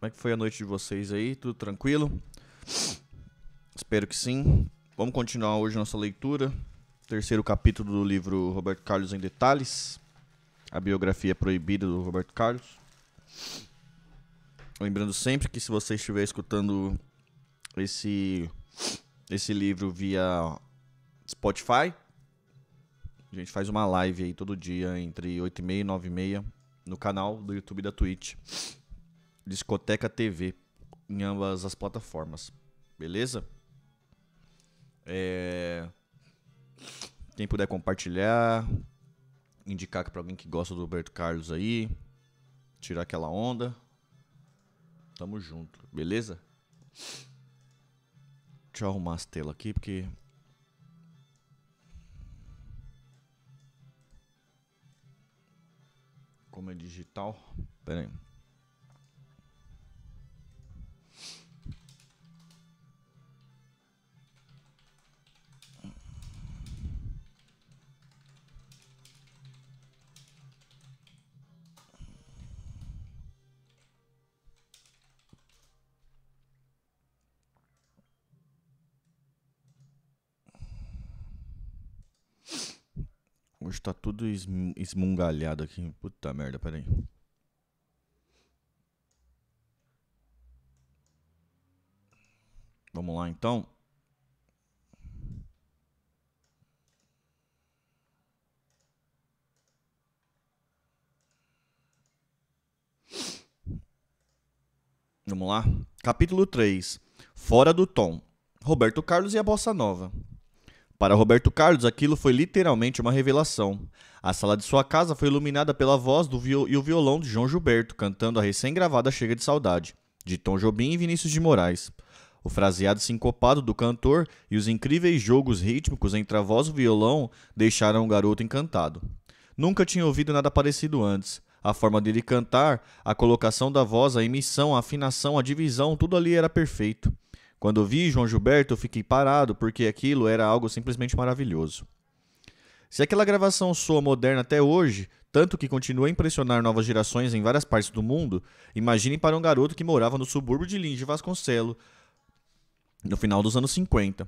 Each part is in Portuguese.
Como é que foi a noite de vocês aí? Tudo tranquilo? Espero que sim. Vamos continuar hoje nossa leitura. Terceiro capítulo do livro Roberto Carlos em Detalhes. A biografia proibida do Roberto Carlos. Lembrando sempre que se você estiver escutando esse esse livro via Spotify, a gente faz uma live aí todo dia entre 8h30 e 9h30 no canal do YouTube da Twitch. Discoteca TV em ambas as plataformas. Beleza? É... Quem puder compartilhar, indicar para alguém que gosta do Roberto Carlos aí, tirar aquela onda. Tamo junto, beleza? Deixa eu arrumar as telas aqui porque como é digital. Pera aí. Hoje tá tudo esmungalhado aqui. Puta merda, peraí. Vamos lá então. Vamos lá. Capítulo 3. Fora do tom. Roberto Carlos e a Bossa Nova. Para Roberto Carlos, aquilo foi literalmente uma revelação. A sala de sua casa foi iluminada pela voz do e o violão de João Gilberto, cantando a recém-gravada Chega de Saudade, de Tom Jobim e Vinícius de Moraes. O fraseado sincopado do cantor e os incríveis jogos rítmicos entre a voz e o violão deixaram o garoto encantado. Nunca tinha ouvido nada parecido antes. A forma dele cantar, a colocação da voz, a emissão, a afinação, a divisão, tudo ali era perfeito. Quando vi João Gilberto, eu fiquei parado, porque aquilo era algo simplesmente maravilhoso. Se aquela gravação soa moderna até hoje, tanto que continua a impressionar novas gerações em várias partes do mundo, imaginem para um garoto que morava no subúrbio de Linde Vasconcelos no final dos anos 50.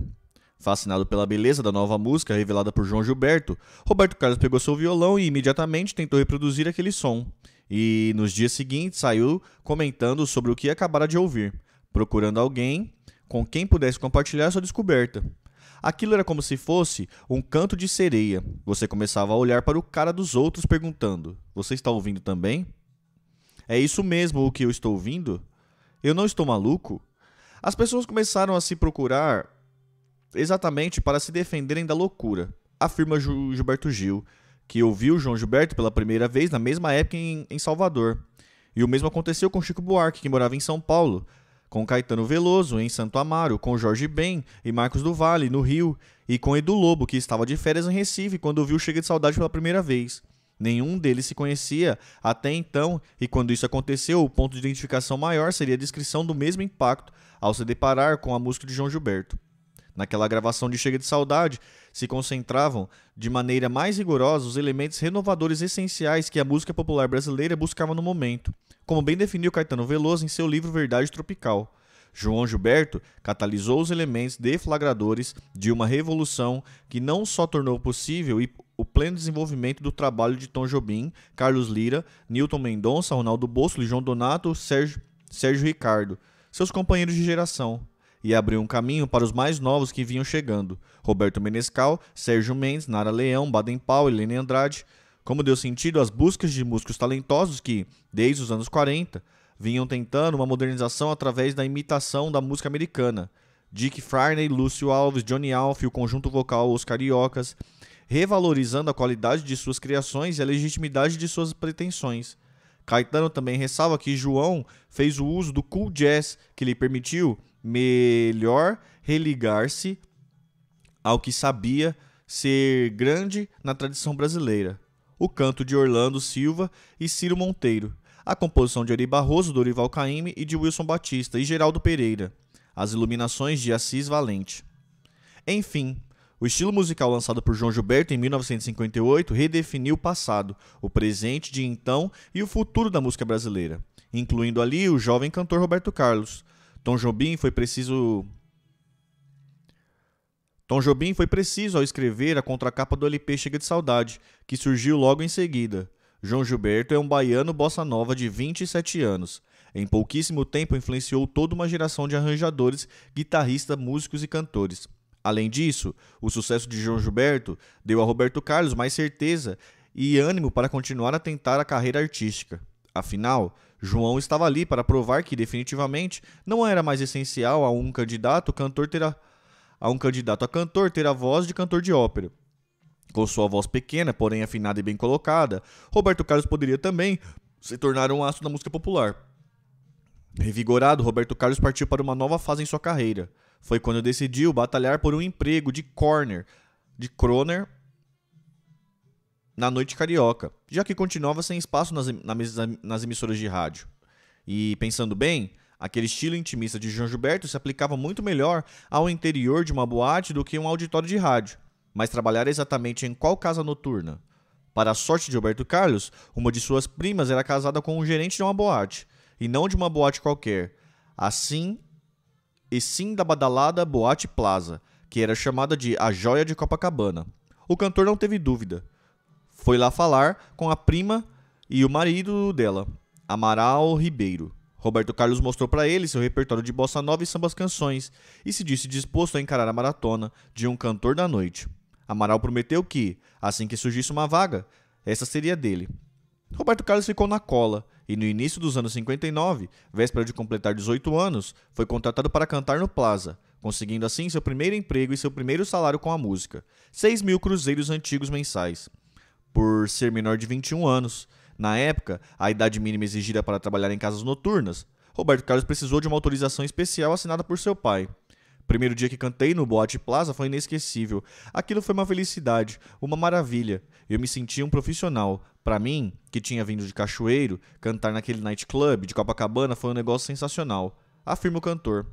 Fascinado pela beleza da nova música revelada por João Gilberto, Roberto Carlos pegou seu violão e imediatamente tentou reproduzir aquele som. E nos dias seguintes saiu comentando sobre o que acabara de ouvir, procurando alguém com quem pudesse compartilhar sua descoberta. Aquilo era como se fosse um canto de sereia. Você começava a olhar para o cara dos outros perguntando: Você está ouvindo também? É isso mesmo o que eu estou ouvindo? Eu não estou maluco? As pessoas começaram a se procurar exatamente para se defenderem da loucura, afirma Ju Gilberto Gil, que ouviu João Gilberto pela primeira vez na mesma época em, em Salvador. E o mesmo aconteceu com Chico Buarque, que morava em São Paulo, com Caetano Veloso em Santo Amaro, com Jorge Ben e Marcos do Vale no Rio, e com Edu Lobo, que estava de férias em Recife quando viu Chega de Saudade pela primeira vez. Nenhum deles se conhecia até então, e quando isso aconteceu, o ponto de identificação maior seria a descrição do mesmo impacto ao se deparar com a música de João Gilberto. Naquela gravação de Chega de Saudade, se concentravam de maneira mais rigorosa os elementos renovadores essenciais que a música popular brasileira buscava no momento como bem definiu Caetano Veloso em seu livro Verdade Tropical. João Gilberto catalisou os elementos deflagradores de uma revolução que não só tornou possível o pleno desenvolvimento do trabalho de Tom Jobim, Carlos Lira, Newton Mendonça, Ronaldo Bosco, João Donato, Sérgio, Sérgio Ricardo, seus companheiros de geração, e abriu um caminho para os mais novos que vinham chegando: Roberto Menescal, Sérgio Mendes, Nara Leão, Baden Powell, Helene Andrade, como deu sentido às buscas de músicos talentosos que, desde os anos 40, vinham tentando uma modernização através da imitação da música americana. Dick Farney, Lúcio Alves, Johnny Alf e o conjunto vocal Os Cariocas, revalorizando a qualidade de suas criações e a legitimidade de suas pretensões. Caetano também ressalva que João fez o uso do cool jazz, que lhe permitiu melhor religar-se ao que sabia ser grande na tradição brasileira o canto de Orlando Silva e Ciro Monteiro, a composição de Ari Barroso, Dorival Caymmi e de Wilson Batista e Geraldo Pereira, as iluminações de Assis Valente. Enfim, o estilo musical lançado por João Gilberto em 1958 redefiniu o passado, o presente de então e o futuro da música brasileira, incluindo ali o jovem cantor Roberto Carlos. Tom Jobim foi preciso Tom Jobim foi preciso ao escrever a contracapa do LP Chega de Saudade, que surgiu logo em seguida. João Gilberto é um baiano bossa nova de 27 anos. Em pouquíssimo tempo influenciou toda uma geração de arranjadores, guitarristas, músicos e cantores. Além disso, o sucesso de João Gilberto deu a Roberto Carlos mais certeza e ânimo para continuar a tentar a carreira artística. Afinal, João estava ali para provar que definitivamente não era mais essencial a um candidato cantor ter a a um candidato a cantor ter a voz de cantor de ópera. Com sua voz pequena, porém afinada e bem colocada, Roberto Carlos poderia também se tornar um astro da música popular. Revigorado, Roberto Carlos partiu para uma nova fase em sua carreira. Foi quando decidiu batalhar por um emprego de corner, de croner na noite carioca, já que continuava sem espaço nas, nas, nas emissoras de rádio. E pensando bem, Aquele estilo intimista de João Gilberto se aplicava muito melhor ao interior de uma boate do que um auditório de rádio, mas trabalhara exatamente em qual casa noturna? Para a sorte de Roberto Carlos, uma de suas primas era casada com um gerente de uma boate, e não de uma boate qualquer. Assim, e sim da badalada Boate Plaza, que era chamada de a joia de Copacabana. O cantor não teve dúvida. Foi lá falar com a prima e o marido dela, Amaral Ribeiro. Roberto Carlos mostrou para ele seu repertório de bossa nova e sambas canções e se disse disposto a encarar a maratona de um cantor da noite. Amaral prometeu que, assim que surgisse uma vaga, essa seria dele. Roberto Carlos ficou na cola e, no início dos anos 59, véspera de completar 18 anos, foi contratado para cantar no Plaza, conseguindo assim seu primeiro emprego e seu primeiro salário com a música, 6 mil cruzeiros antigos mensais. Por ser menor de 21 anos, na época, a idade mínima exigida para trabalhar em casas noturnas. Roberto Carlos precisou de uma autorização especial assinada por seu pai. Primeiro dia que cantei no Boate Plaza foi inesquecível. Aquilo foi uma felicidade, uma maravilha. Eu me senti um profissional. Para mim, que tinha vindo de Cachoeiro, cantar naquele nightclub de Copacabana foi um negócio sensacional, afirma o cantor.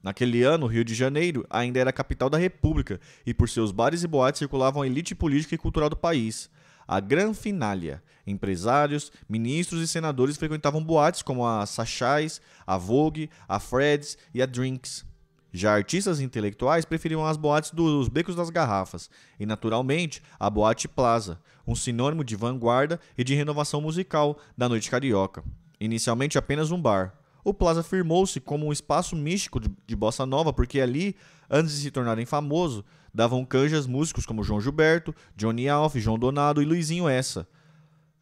Naquele ano, o Rio de Janeiro ainda era a capital da República e por seus bares e boates circulava a elite política e cultural do país a Gran Finalia. Empresários, ministros e senadores frequentavam boates como a Sachais, a Vogue, a Freds e a Drinks. Já artistas intelectuais preferiam as boates dos becos das garrafas, e naturalmente a Boate Plaza, um sinônimo de vanguarda e de renovação musical da noite carioca. Inicialmente apenas um bar, o Plaza firmou-se como um espaço místico de bossa nova porque ali, antes de se tornarem famosos davam canjas músicos como João Gilberto, Johnny Alf, João Donado e Luizinho Essa.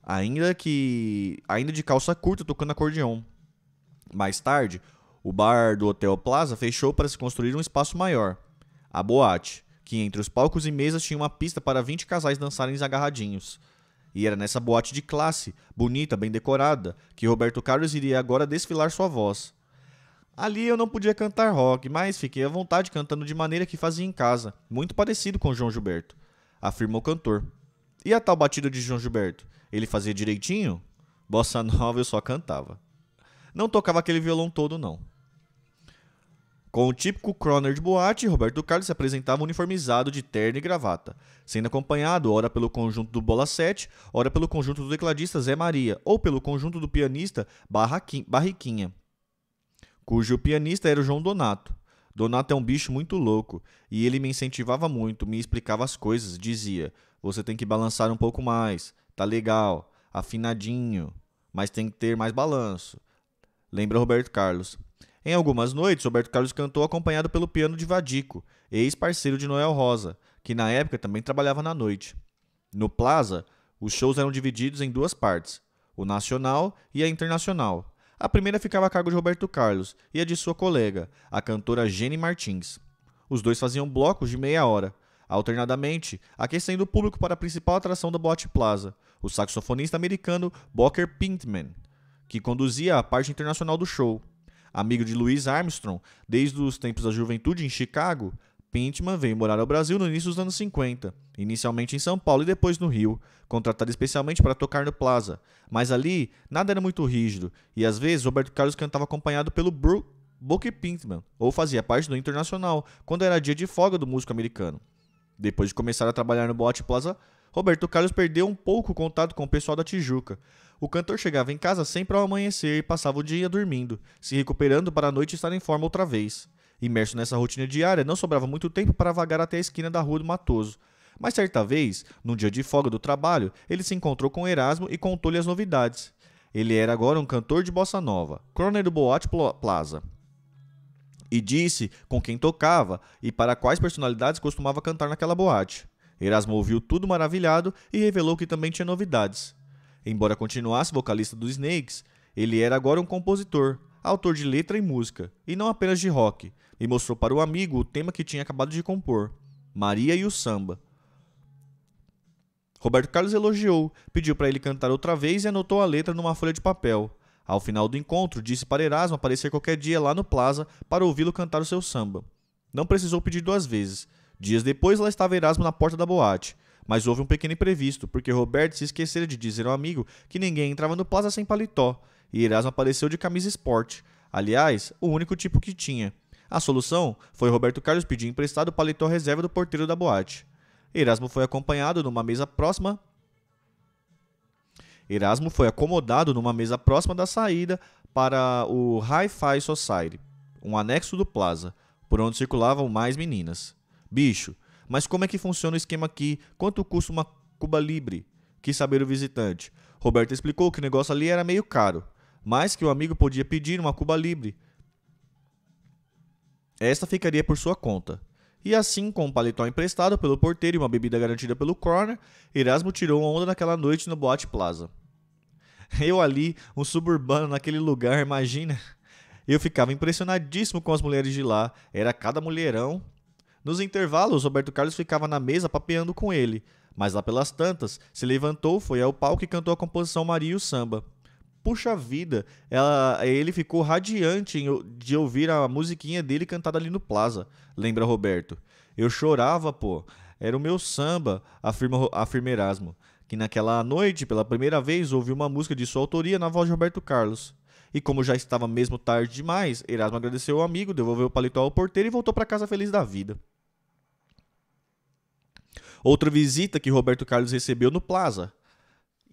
Ainda que. ainda de calça curta tocando acordeão. Mais tarde, o bar do Hotel Plaza fechou para se construir um espaço maior, a boate, que entre os palcos e mesas tinha uma pista para 20 casais dançarem agarradinhos. E era nessa boate de classe, bonita, bem decorada, que Roberto Carlos iria agora desfilar sua voz. Ali eu não podia cantar rock, mas fiquei à vontade cantando de maneira que fazia em casa, muito parecido com João Gilberto, afirmou o cantor. E a tal batida de João Gilberto? Ele fazia direitinho? Bossa nova eu só cantava. Não tocava aquele violão todo, não. Com o típico croner de boate, Roberto Carlos se apresentava uniformizado de terno e gravata, sendo acompanhado ora pelo conjunto do Bola 7, ora pelo conjunto do tecladista Zé Maria, ou pelo conjunto do pianista Barraquinha, Barriquinha, cujo pianista era o João Donato. Donato é um bicho muito louco e ele me incentivava muito, me explicava as coisas, dizia: você tem que balançar um pouco mais, tá legal, afinadinho, mas tem que ter mais balanço. Lembra Roberto Carlos. Em algumas noites, Roberto Carlos cantou acompanhado pelo piano de Vadico, ex-parceiro de Noel Rosa, que na época também trabalhava na noite. No Plaza, os shows eram divididos em duas partes, o nacional e a internacional. A primeira ficava a cargo de Roberto Carlos e a de sua colega, a cantora Jenny Martins. Os dois faziam blocos de meia hora, alternadamente aquecendo o público para a principal atração da Boate Plaza, o saxofonista americano Booker Pintman, que conduzia a parte internacional do show. Amigo de Louis Armstrong desde os tempos da juventude em Chicago, Pintman veio morar ao Brasil no início dos anos 50, inicialmente em São Paulo e depois no Rio, contratado especialmente para tocar no Plaza. Mas ali, nada era muito rígido, e às vezes Roberto Carlos cantava acompanhado pelo Brooke Pintman ou fazia parte do Internacional, quando era dia de folga do músico americano. Depois de começar a trabalhar no Boate Plaza, Roberto Carlos perdeu um pouco o contato com o pessoal da Tijuca. O cantor chegava em casa sempre ao amanhecer e passava o dia dormindo, se recuperando para a noite estar em forma outra vez. Imerso nessa rotina diária, não sobrava muito tempo para vagar até a esquina da rua do Matoso. Mas certa vez, num dia de folga do trabalho, ele se encontrou com Erasmo e contou-lhe as novidades. Ele era agora um cantor de bossa nova, croner do Boate Plaza. E disse com quem tocava e para quais personalidades costumava cantar naquela boate. Erasmo ouviu tudo maravilhado e revelou que também tinha novidades. Embora continuasse vocalista dos Snakes, ele era agora um compositor, autor de letra e música, e não apenas de rock, e mostrou para o amigo o tema que tinha acabado de compor: Maria e o Samba. Roberto Carlos elogiou, pediu para ele cantar outra vez e anotou a letra numa folha de papel. Ao final do encontro, disse para Erasmo aparecer qualquer dia lá no Plaza para ouvi-lo cantar o seu samba. Não precisou pedir duas vezes. Dias depois, lá estava Erasmo na porta da boate. Mas houve um pequeno imprevisto, porque Roberto se esquecera de dizer ao amigo que ninguém entrava no Plaza sem paletó, e Erasmo apareceu de camisa esporte. Aliás, o único tipo que tinha. A solução foi Roberto Carlos pedir emprestado o paletó reserva do porteiro da boate. Erasmo foi acompanhado numa mesa próxima. Erasmo foi acomodado numa mesa próxima da saída para o Hi-Fi Society, um anexo do Plaza, por onde circulavam mais meninas. Bicho, mas como é que funciona o esquema aqui? Quanto custa uma Cuba Libre? Quis saber o visitante. Roberto explicou que o negócio ali era meio caro, mas que o amigo podia pedir uma Cuba Libre, esta ficaria por sua conta. E assim, com um paletó emprestado pelo porteiro e uma bebida garantida pelo corner, Erasmo tirou uma onda naquela noite no Boate Plaza. Eu ali, um suburbano naquele lugar, imagina? Eu ficava impressionadíssimo com as mulheres de lá, era cada mulherão. Nos intervalos, Roberto Carlos ficava na mesa papeando com ele, mas lá pelas tantas, se levantou, foi ao palco e cantou a composição Maria e o Samba. Puxa vida, ela, ele ficou radiante de ouvir a musiquinha dele cantada ali no Plaza, lembra Roberto. Eu chorava, pô. Era o meu samba, afirma, afirma Erasmo, que naquela noite, pela primeira vez, ouviu uma música de sua autoria na voz de Roberto Carlos. E como já estava mesmo tarde demais, Erasmo agradeceu ao amigo, devolveu o paletó ao porteiro e voltou para casa feliz da vida. Outra visita que Roberto Carlos recebeu no Plaza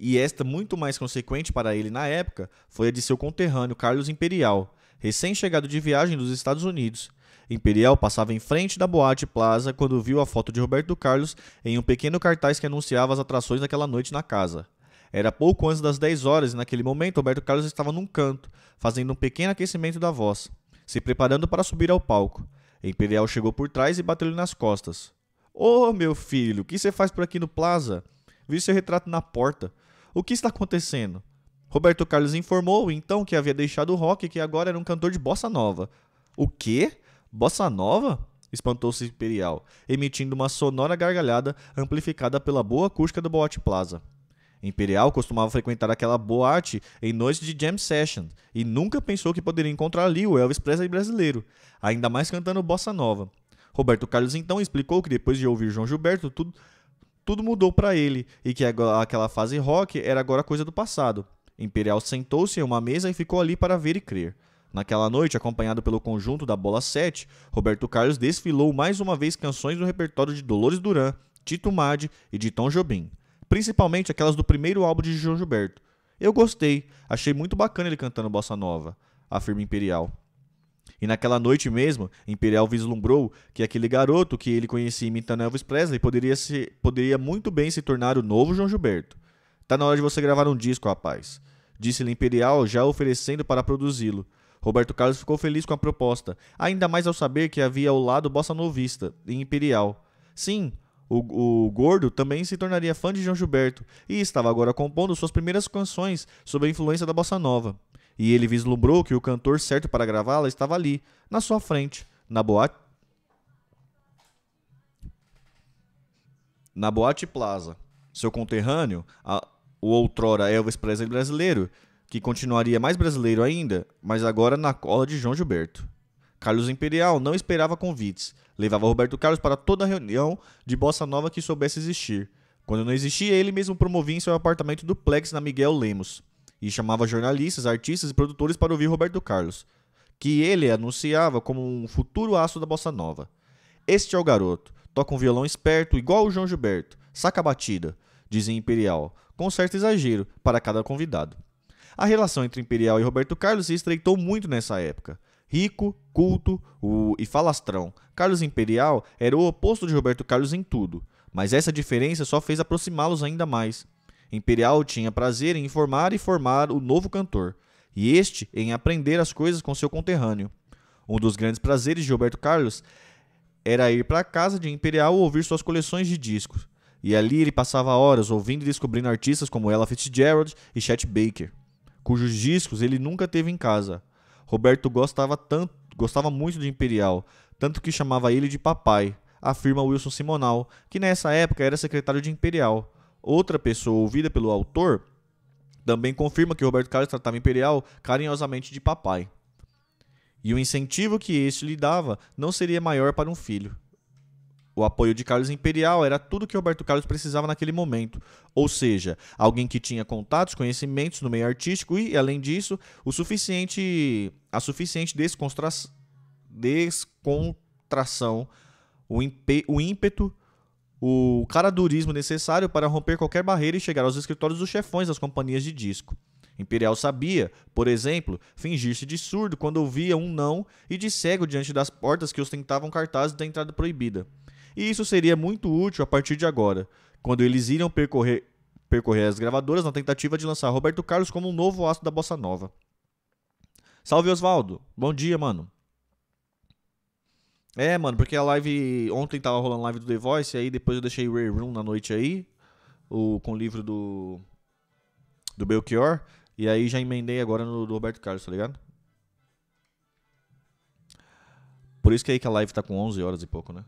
e esta muito mais consequente para ele na época foi a de seu conterrâneo Carlos Imperial, recém-chegado de viagem dos Estados Unidos. Imperial passava em frente da Boate Plaza quando viu a foto de Roberto Carlos em um pequeno cartaz que anunciava as atrações daquela noite na casa. Era pouco antes das 10 horas e naquele momento Roberto Carlos estava num canto, fazendo um pequeno aquecimento da voz, se preparando para subir ao palco. Imperial chegou por trás e bateu-lhe nas costas. Ô oh, meu filho, o que você faz por aqui no Plaza? Vi seu retrato na porta. O que está acontecendo? Roberto Carlos informou então que havia deixado o rock e que agora era um cantor de bossa nova. O quê? Bossa nova? espantou-se Imperial, emitindo uma sonora gargalhada amplificada pela boa acústica do Boate Plaza. Imperial costumava frequentar aquela boate em noites de jam session e nunca pensou que poderia encontrar ali o Elvis Presley brasileiro, ainda mais cantando bossa nova. Roberto Carlos então explicou que depois de ouvir João Gilberto, tudo, tudo mudou para ele e que aquela fase rock era agora coisa do passado. Imperial sentou-se em uma mesa e ficou ali para ver e crer. Naquela noite, acompanhado pelo conjunto da Bola 7, Roberto Carlos desfilou mais uma vez canções do repertório de Dolores Duran, Tito Madi e de Tom Jobim, principalmente aquelas do primeiro álbum de João Gilberto. Eu gostei, achei muito bacana ele cantando bossa nova, afirma Imperial. E naquela noite mesmo, Imperial vislumbrou que aquele garoto que ele conhecia imitando Elvis Presley poderia, se, poderia muito bem se tornar o novo João Gilberto. Tá na hora de você gravar um disco, rapaz, disse-lhe Imperial, já oferecendo para produzi-lo. Roberto Carlos ficou feliz com a proposta, ainda mais ao saber que havia ao lado Bossa Novista e Imperial. Sim, o, o, Gordo também se tornaria fã de João Gilberto e estava agora compondo suas primeiras canções sob a influência da bossa nova e ele vislumbrou que o cantor certo para gravá-la estava ali, na sua frente, na boate. Na Boate Plaza. Seu conterrâneo, a... o outrora Elvis Presley brasileiro, que continuaria mais brasileiro ainda, mas agora na cola de João Gilberto. Carlos Imperial não esperava convites. Levava Roberto Carlos para toda reunião de bossa nova que soubesse existir. Quando não existia, ele mesmo promovia em seu apartamento duplex na Miguel Lemos e chamava jornalistas, artistas e produtores para ouvir Roberto Carlos, que ele anunciava como um futuro aço da bossa nova. Este é o garoto, toca um violão esperto igual o João Gilberto, saca a batida, dizia Imperial, com certo exagero para cada convidado. A relação entre Imperial e Roberto Carlos se estreitou muito nessa época. Rico, culto o... e falastrão, Carlos Imperial era o oposto de Roberto Carlos em tudo, mas essa diferença só fez aproximá-los ainda mais. Imperial tinha prazer em informar e formar o novo cantor, e este em aprender as coisas com seu conterrâneo. Um dos grandes prazeres de Roberto Carlos era ir para a casa de Imperial ouvir suas coleções de discos, e ali ele passava horas ouvindo e descobrindo artistas como Ella Fitzgerald e Chet Baker, cujos discos ele nunca teve em casa. Roberto gostava tanto, gostava muito de Imperial, tanto que chamava ele de papai, afirma Wilson Simonal, que nessa época era secretário de Imperial. Outra pessoa ouvida pelo autor também confirma que Roberto Carlos tratava Imperial carinhosamente de papai. E o incentivo que este lhe dava não seria maior para um filho. O apoio de Carlos Imperial era tudo que Roberto Carlos precisava naquele momento, ou seja, alguém que tinha contatos, conhecimentos no meio artístico e, além disso, o suficiente, a suficiente descontra... descontração, o, o ímpeto o caradurismo necessário para romper qualquer barreira e chegar aos escritórios dos chefões das companhias de disco. Imperial sabia, por exemplo, fingir-se de surdo quando ouvia um não e de cego diante das portas que ostentavam cartazes da entrada proibida. E isso seria muito útil a partir de agora, quando eles iriam percorrer, percorrer as gravadoras na tentativa de lançar Roberto Carlos como um novo astro da bossa nova. Salve Osvaldo, bom dia, mano. É, mano, porque a live. Ontem tava rolando live do The Voice, aí depois eu deixei Ray Room na noite aí, o, com o livro do. do Belchior. E aí já emendei agora no do Roberto Carlos, tá ligado? Por isso que é aí que a live tá com 11 horas e pouco, né?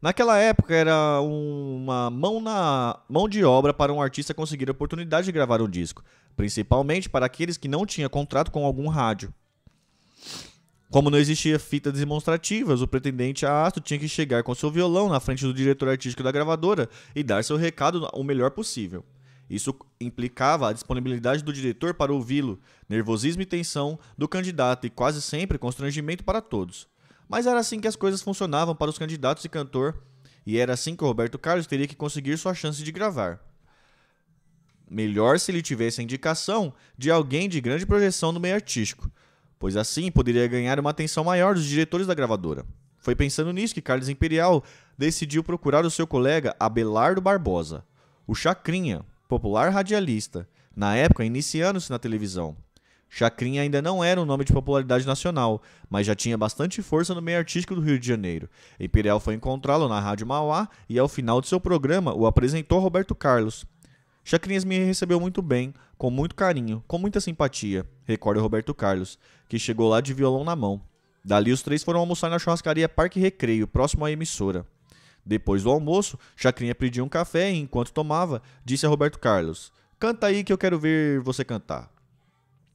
Naquela época era uma mão na mão de obra para um artista conseguir a oportunidade de gravar um disco, principalmente para aqueles que não tinham contrato com algum rádio. Como não existia fitas demonstrativas, o pretendente a astro tinha que chegar com seu violão na frente do diretor artístico da gravadora e dar seu recado o melhor possível. Isso implicava a disponibilidade do diretor para ouvi-lo, nervosismo e tensão do candidato e quase sempre constrangimento para todos. Mas era assim que as coisas funcionavam para os candidatos e cantor, e era assim que o Roberto Carlos teria que conseguir sua chance de gravar. Melhor se ele tivesse a indicação de alguém de grande projeção no meio artístico, pois assim poderia ganhar uma atenção maior dos diretores da gravadora. Foi pensando nisso que Carlos Imperial decidiu procurar o seu colega Abelardo Barbosa, o Chacrinha, popular radialista, na época iniciando-se na televisão. Chacrinha ainda não era um nome de popularidade nacional, mas já tinha bastante força no meio artístico do Rio de Janeiro. Imperial foi encontrá-lo na Rádio Mauá e, ao final de seu programa, o apresentou Roberto Carlos. Chacrinhas me recebeu muito bem, com muito carinho, com muita simpatia, recorda Roberto Carlos, que chegou lá de violão na mão. Dali os três foram almoçar na churrascaria Parque Recreio, próximo à emissora. Depois do almoço, Chacrinha pediu um café e, enquanto tomava, disse a Roberto Carlos: Canta aí que eu quero ver você cantar.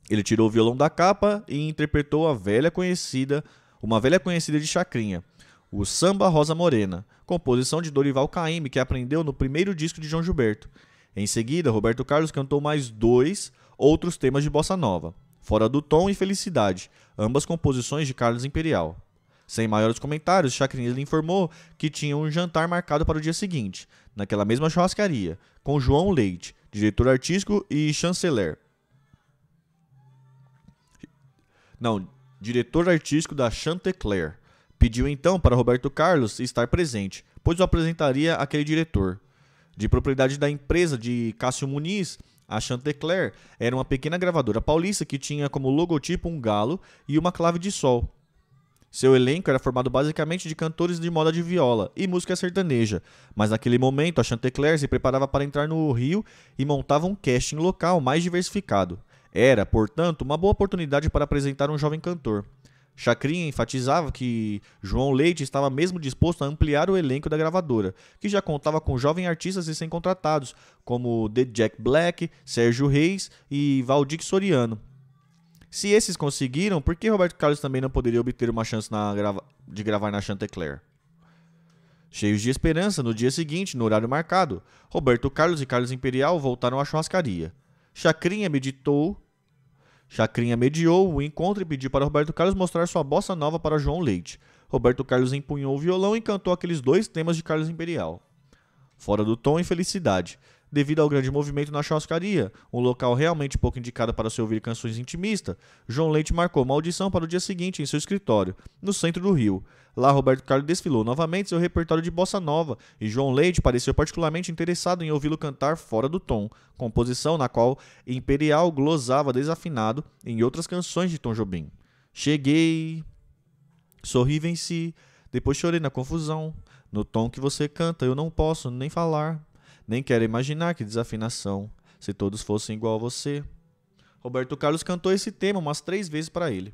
Ele tirou o violão da capa e interpretou a velha conhecida, uma velha conhecida de Chacrinha, o Samba Rosa Morena, composição de Dorival Caymmi que aprendeu no primeiro disco de João Gilberto. Em seguida, Roberto Carlos cantou mais dois outros temas de bossa nova, Fora do Tom e Felicidade, ambas composições de Carlos Imperial. Sem maiores comentários, Chacrinha lhe informou que tinha um jantar marcado para o dia seguinte, naquela mesma churrascaria, com João Leite, diretor artístico e chanceler. Não, diretor artístico da Chantecler. Pediu então para Roberto Carlos estar presente, pois o apresentaria aquele diretor de propriedade da empresa de Cássio Muniz, a Chantecler. Era uma pequena gravadora paulista que tinha como logotipo um galo e uma clave de sol. Seu elenco era formado basicamente de cantores de moda de viola e música sertaneja, mas naquele momento a Chantecler se preparava para entrar no Rio e montava um casting local mais diversificado. Era, portanto, uma boa oportunidade para apresentar um jovem cantor. Chacrinha enfatizava que João Leite estava mesmo disposto a ampliar o elenco da gravadora, que já contava com jovens artistas recém-contratados, como The Jack Black, Sérgio Reis e Valdir Soriano. Se esses conseguiram, por que Roberto Carlos também não poderia obter uma chance grava de gravar na Chantecler? Cheios de esperança, no dia seguinte, no horário marcado, Roberto Carlos e Carlos Imperial voltaram à churrascaria. Chacrinha meditou Chacrinha mediou o encontro e pediu para Roberto Carlos mostrar sua bossa nova para João Leite. Roberto Carlos empunhou o violão e cantou aqueles dois temas de Carlos Imperial. Fora do tom e felicidade devido ao grande movimento na churrascaria, um local realmente pouco indicado para se ouvir canções intimistas, João Leite marcou uma audição para o dia seguinte em seu escritório, no centro do Rio. Lá, Roberto Carlos desfilou novamente seu repertório de bossa nova e João Leite pareceu particularmente interessado em ouvi-lo cantar fora do tom, composição na qual Imperial glosava desafinado em outras canções de Tom Jobim. Cheguei, sorri venci, depois chorei na confusão. No tom que você canta, eu não posso nem falar. Nem quero imaginar que desafinação. Se todos fossem igual a você. Roberto Carlos cantou esse tema umas três vezes para ele.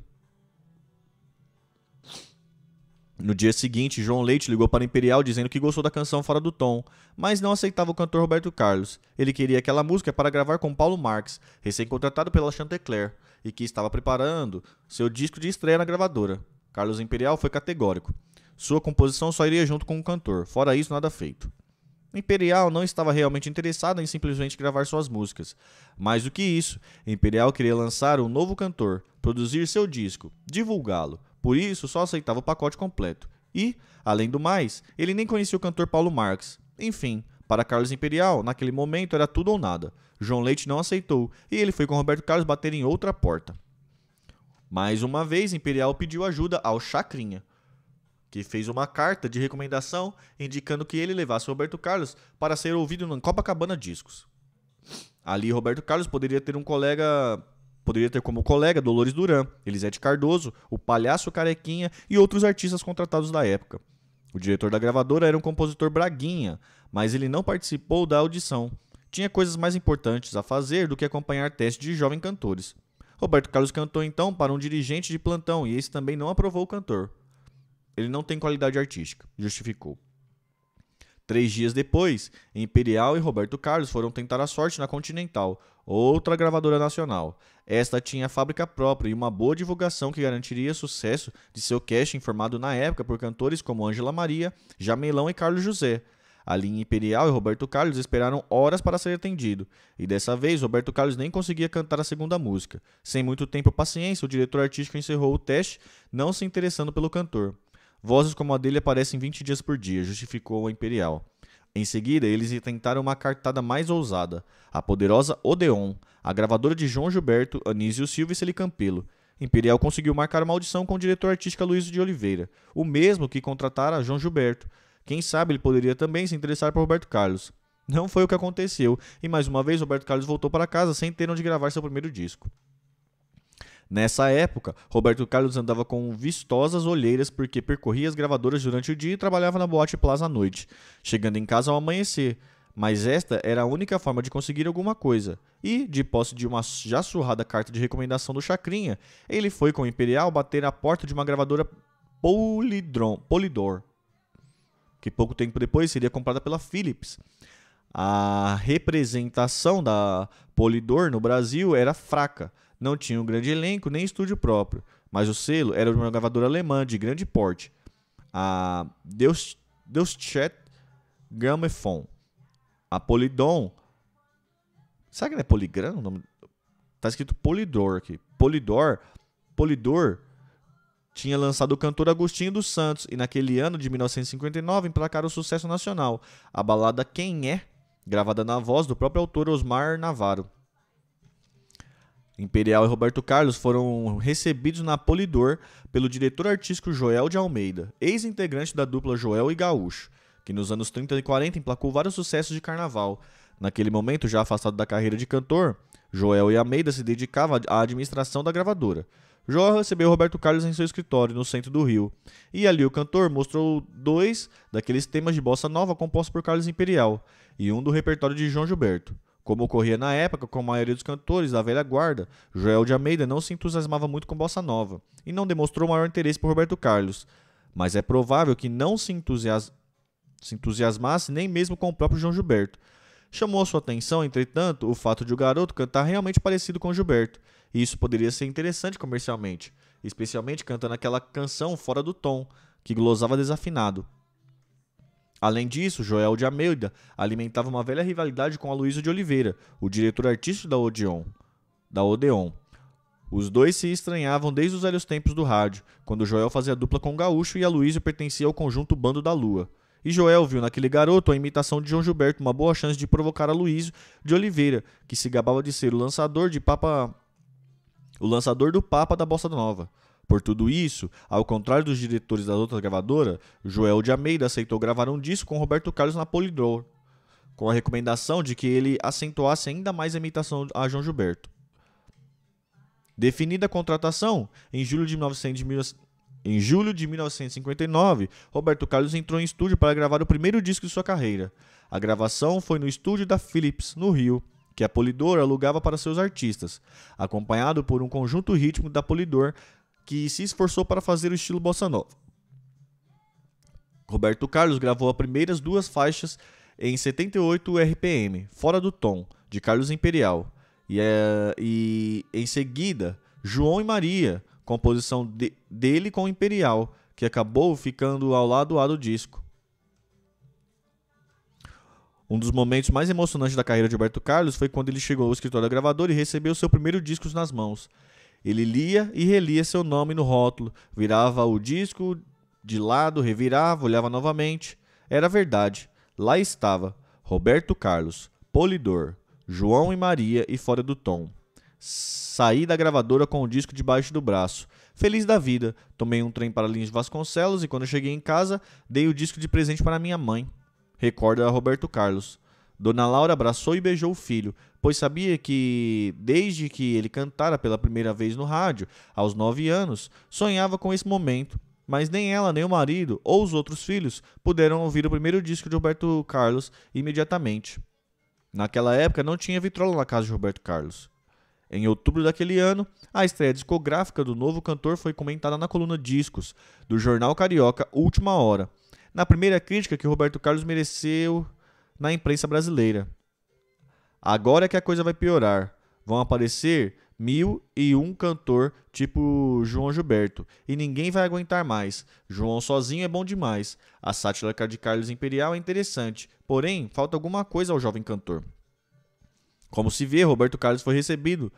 No dia seguinte, João Leite ligou para a Imperial dizendo que gostou da canção fora do tom, mas não aceitava o cantor Roberto Carlos. Ele queria aquela música para gravar com Paulo Marx, recém-contratado pela Chantecler, e que estava preparando seu disco de estreia na gravadora. Carlos Imperial foi categórico. Sua composição só iria junto com o cantor, fora isso, nada feito. Imperial não estava realmente interessada em simplesmente gravar suas músicas. Mais do que isso, Imperial queria lançar um novo cantor, produzir seu disco, divulgá-lo. Por isso, só aceitava o pacote completo. E, além do mais, ele nem conhecia o cantor Paulo Marx. Enfim, para Carlos Imperial, naquele momento era tudo ou nada. João Leite não aceitou e ele foi com Roberto Carlos bater em outra porta. Mais uma vez, Imperial pediu ajuda ao Chacrinha, que fez uma carta de recomendação indicando que ele levasse Roberto Carlos para ser ouvido no Copacabana Discos. Ali, Roberto Carlos poderia ter um colega. Poderia ter como colega Dolores Duran, Elisete Cardoso, o Palhaço Carequinha e outros artistas contratados da época. O diretor da gravadora era um compositor Braguinha, mas ele não participou da audição. Tinha coisas mais importantes a fazer do que acompanhar testes de jovens cantores. Roberto Carlos cantou então para um dirigente de plantão e esse também não aprovou o cantor. Ele não tem qualidade artística, justificou. Três dias depois, Imperial e Roberto Carlos foram tentar a sorte na Continental, outra gravadora nacional. Esta tinha fábrica própria e uma boa divulgação que garantiria sucesso de seu casting formado na época por cantores como Ângela Maria, Jamelão e Carlos José. A linha Imperial e Roberto Carlos esperaram horas para ser atendido, e dessa vez Roberto Carlos nem conseguia cantar a segunda música. Sem muito tempo paciência, o diretor artístico encerrou o teste, não se interessando pelo cantor. Vozes como a dele aparecem 20 dias por dia, justificou o Imperial. Em seguida, eles tentaram uma cartada mais ousada, a poderosa Odeon, a gravadora de João Gilberto, Anísio Silva e Celicampelo. Imperial conseguiu marcar uma audição com o diretor artístico Luiz de Oliveira, o mesmo que contratara João Gilberto. Quem sabe ele poderia também se interessar por Roberto Carlos. Não foi o que aconteceu, e mais uma vez Roberto Carlos voltou para casa sem ter onde gravar seu primeiro disco. Nessa época, Roberto Carlos andava com vistosas olheiras porque percorria as gravadoras durante o dia e trabalhava na boate Plaza à noite, chegando em casa ao amanhecer. Mas esta era a única forma de conseguir alguma coisa. E, de posse de uma já surrada carta de recomendação do Chacrinha, ele foi com o Imperial bater à porta de uma gravadora Polidron, Polidor, que pouco tempo depois seria comprada pela Philips. A representação da Polidor no Brasil era fraca, não tinha um grande elenco nem estúdio próprio, mas o selo era de uma gravadora alemã de grande porte, a Deus, Deutsche Grammophon. A Polydon. Será que não é Poligram o nome? Tá escrito Polidor aqui. Polidor. Polidor tinha lançado o cantor Agostinho dos Santos e naquele ano de 1959 emplacaram o sucesso nacional, a balada Quem É, gravada na voz do próprio autor Osmar Navarro. Imperial e Roberto Carlos foram recebidos na Polidor pelo diretor artístico Joel de Almeida, ex-integrante da dupla Joel e Gaúcho, que nos anos 30 e 40 emplacou vários sucessos de carnaval. Naquele momento, já afastado da carreira de cantor, Joel e Almeida se dedicava à administração da gravadora. Joel recebeu Roberto Carlos em seu escritório, no centro do Rio, e ali o cantor mostrou dois daqueles temas de bossa nova compostos por Carlos Imperial e um do repertório de João Gilberto. Como ocorria na época com a maioria dos cantores da velha guarda, Joel de Almeida não se entusiasmava muito com bossa nova e não demonstrou maior interesse por Roberto Carlos, mas é provável que não se, entusias... se entusiasmasse nem mesmo com o próprio João Gilberto. Chamou sua atenção, entretanto, o fato de o garoto cantar realmente parecido com Gilberto, e isso poderia ser interessante comercialmente, especialmente cantando aquela canção fora do tom, que glosava desafinado. Além disso, Joel de Almeida alimentava uma velha rivalidade com Aloysio de Oliveira, o diretor artístico da Odeon. Da Odeon. Os dois se estranhavam desde os velhos tempos do rádio, quando Joel fazia dupla com Gaúcho e Aloysio pertencia ao conjunto Bando da Lua. E Joel viu naquele garoto a imitação de João Gilberto, uma boa chance de provocar Aloysio de Oliveira, que se gabava de ser o lançador de Papa o lançador do Papa da Bossa Nova. Por tudo isso, ao contrário dos diretores das outras gravadoras, Joel de Almeida aceitou gravar um disco com Roberto Carlos na Polydor, com a recomendação de que ele acentuasse ainda mais a imitação a João Gilberto. Definida a contratação, em julho de em julho de 1959, Roberto Carlos entrou em estúdio para gravar o primeiro disco de sua carreira. A gravação foi no estúdio da Philips, no Rio, que a Polidor alugava para seus artistas, acompanhado por um conjunto rítmico da Polidor que se esforçou para fazer o estilo bossa nova. Roberto Carlos gravou as primeiras duas faixas em 78 RPM, Fora do Tom, de Carlos Imperial, e, é, e em seguida João e Maria, composição de, dele com Imperial, que acabou ficando ao lado A do disco. Um dos momentos mais emocionantes da carreira de Roberto Carlos foi quando ele chegou ao escritório da gravadora e recebeu seu primeiro disco nas mãos. Ele lia e relia seu nome no rótulo, virava o disco de lado, revirava, olhava novamente. Era verdade. Lá estava Roberto Carlos, Polidor, João e Maria e fora do tom. Saí da gravadora com o disco debaixo do braço. Feliz da vida, tomei um trem para Lins Vasconcelos e quando cheguei em casa, dei o disco de presente para minha mãe. Recorda Roberto Carlos. Dona Laura abraçou e beijou o filho, pois sabia que, desde que ele cantara pela primeira vez no rádio, aos nove anos, sonhava com esse momento. Mas nem ela, nem o marido ou os outros filhos puderam ouvir o primeiro disco de Roberto Carlos imediatamente. Naquela época não tinha vitrola na casa de Roberto Carlos. Em outubro daquele ano, a estreia discográfica do novo cantor foi comentada na coluna Discos, do jornal carioca Última Hora, na primeira crítica que Roberto Carlos mereceu na imprensa brasileira. Agora é que a coisa vai piorar. Vão aparecer mil e um cantor tipo João Gilberto. E ninguém vai aguentar mais. João sozinho é bom demais. A sátira de Carlos Imperial é interessante, porém, falta alguma coisa ao jovem cantor. Como se vê, Roberto Carlos foi recebido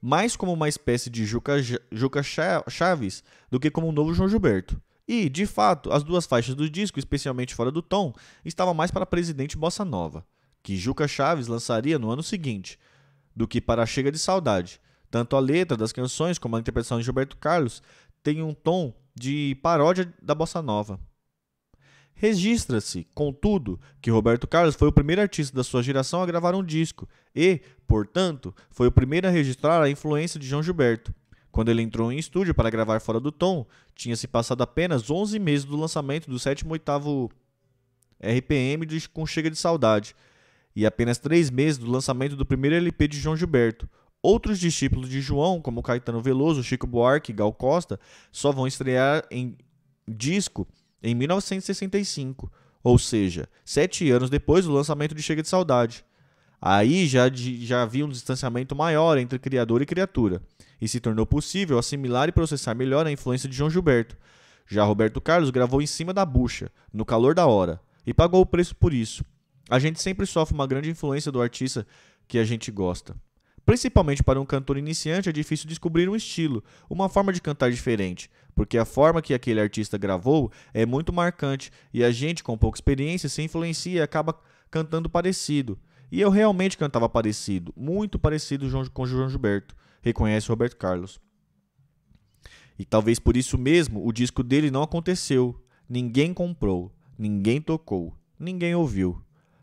mais como uma espécie de Juca, Juca Chaves do que como um novo João Gilberto. E, de fato, as duas faixas do disco, especialmente fora do tom, estavam mais para presidente bossa nova que Juca Chaves lançaria no ano seguinte, do que para Chega de Saudade. Tanto a letra das canções como a interpretação de Gilberto Carlos tem um tom de paródia da bossa nova. Registra-se, contudo, que Roberto Carlos foi o primeiro artista da sua geração a gravar um disco e, portanto, foi o primeiro a registrar a influência de João Gilberto. Quando ele entrou em estúdio para gravar Fora do Tom, tinha-se passado apenas 11 meses do lançamento do 7 e 8 RPM com Chega de Saudade, e apenas três meses do lançamento do primeiro LP de João Gilberto. Outros discípulos de João, como Caetano Veloso, Chico Buarque e Gal Costa, só vão estrear em disco em 1965, ou seja, sete anos depois do lançamento de Chega de Saudade. Aí já, já havia um distanciamento maior entre criador e criatura, e se tornou possível assimilar e processar melhor a influência de João Gilberto. Já Roberto Carlos gravou em cima da bucha, no calor da hora, e pagou o preço por isso. A gente sempre sofre uma grande influência do artista que a gente gosta. Principalmente para um cantor iniciante é difícil descobrir um estilo, uma forma de cantar diferente, porque a forma que aquele artista gravou é muito marcante e a gente, com pouca experiência, se influencia e acaba cantando parecido. E eu realmente cantava parecido, muito parecido com João Gilberto, reconhece Roberto Carlos. E talvez por isso mesmo o disco dele não aconteceu. Ninguém comprou, ninguém tocou, ninguém ouviu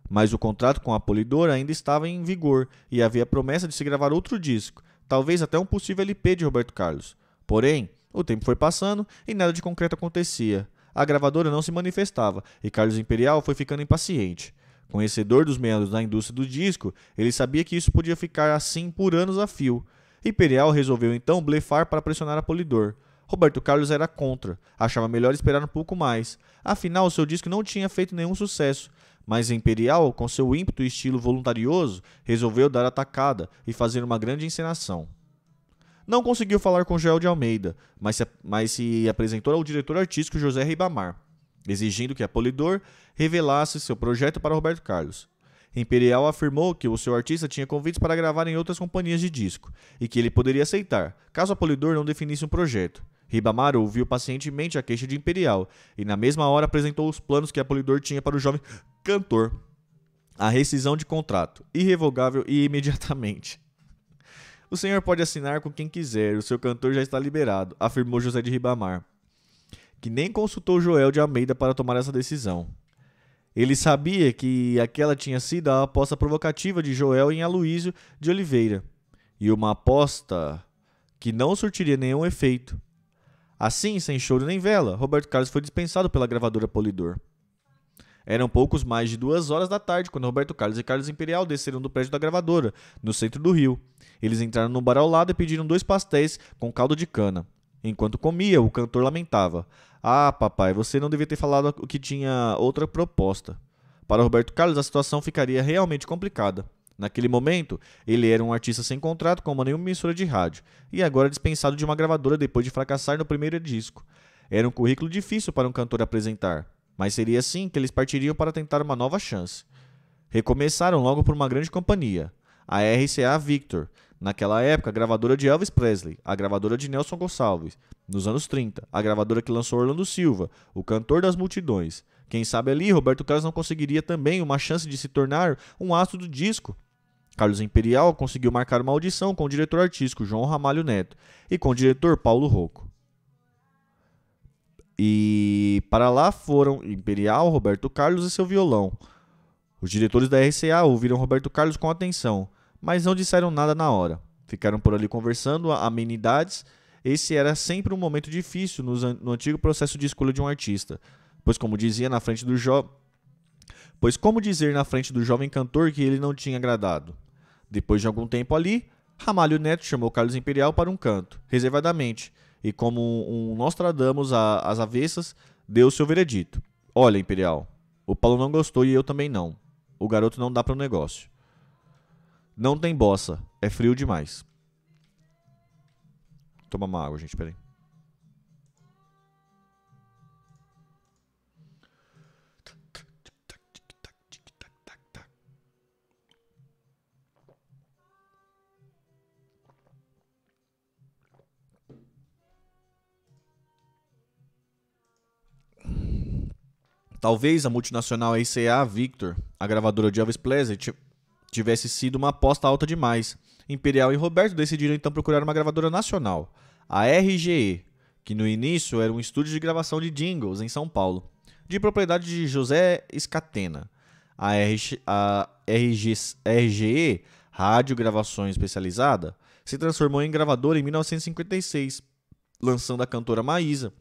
mas o contrato com a Polydor ainda estava em vigor e havia promessa de se gravar outro disco, talvez até um possível LP de Roberto Carlos. Porém, o tempo foi passando e nada de concreto acontecia. A gravadora não se manifestava e Carlos Imperial foi ficando impaciente. Conhecedor dos meandros da indústria do disco, ele sabia que isso podia ficar assim por anos a fio. Imperial resolveu então blefar para pressionar a Polydor. Roberto Carlos era contra, achava melhor esperar um pouco mais. Afinal, o seu disco não tinha feito nenhum sucesso mas Imperial, com seu ímpeto e estilo voluntarioso, resolveu dar a tacada e fazer uma grande encenação. Não conseguiu falar com Joel de Almeida, mas se, mas se apresentou ao diretor artístico José Ribamar, exigindo que Polidor revelasse seu projeto para Roberto Carlos. Imperial afirmou que o seu artista tinha convites para gravar em outras companhias de disco e que ele poderia aceitar, caso Polidor não definisse um projeto. Ribamar ouviu pacientemente a queixa de Imperial e, na mesma hora, apresentou os planos que a Polidor tinha para o jovem cantor. A rescisão de contrato, irrevogável e imediatamente. O senhor pode assinar com quem quiser, o seu cantor já está liberado, afirmou José de Ribamar, que nem consultou Joel de Almeida para tomar essa decisão. Ele sabia que aquela tinha sido a aposta provocativa de Joel em Aloísio de Oliveira, e uma aposta que não surtiria nenhum efeito. Assim, sem choro nem vela, Roberto Carlos foi dispensado pela gravadora Polydor. Eram poucos mais de duas horas da tarde quando Roberto Carlos e Carlos Imperial desceram do prédio da gravadora, no centro do Rio. Eles entraram no bar ao lado e pediram dois pastéis com caldo de cana. Enquanto comia, o cantor lamentava: Ah, papai, você não devia ter falado que tinha outra proposta. Para Roberto Carlos, a situação ficaria realmente complicada. Naquele momento, ele era um artista sem contrato com nenhuma emissora de rádio e agora é dispensado de uma gravadora depois de fracassar no primeiro disco. Era um currículo difícil para um cantor apresentar, mas seria assim que eles partiriam para tentar uma nova chance. Recomeçaram logo por uma grande companhia, a RCA Victor, naquela época a gravadora de Elvis Presley, a gravadora de Nelson Gonçalves, nos anos 30, a gravadora que lançou Orlando Silva, o cantor das multidões. Quem sabe ali Roberto Carlos não conseguiria também uma chance de se tornar um astro do disco Carlos Imperial conseguiu marcar uma audição com o diretor artístico João Ramalho Neto e com o diretor Paulo Rocco. E para lá foram Imperial, Roberto Carlos e seu violão. Os diretores da RCA ouviram Roberto Carlos com atenção, mas não disseram nada na hora. Ficaram por ali conversando amenidades. Esse era sempre um momento difícil no antigo processo de escolha de um artista, pois como dizia na frente do jo... pois como dizer na frente do jovem cantor que ele não tinha agradado. Depois de algum tempo ali, Ramalho Neto chamou Carlos Imperial para um canto, reservadamente, e como um Nostradamus às avessas, deu seu veredito. Olha, Imperial, o Paulo não gostou e eu também não. O garoto não dá para o negócio. Não tem bossa, é frio demais. Toma uma água, gente, peraí. Talvez a multinacional ACA Victor, a gravadora de Elvis Presley, tivesse sido uma aposta alta demais. Imperial e Roberto decidiram então procurar uma gravadora nacional, a RGE, que no início era um estúdio de gravação de jingles em São Paulo, de propriedade de José Escatena. A, RG, a RG, RGE, Rádio Gravações Especializada, se transformou em gravadora em 1956, lançando a cantora Maísa,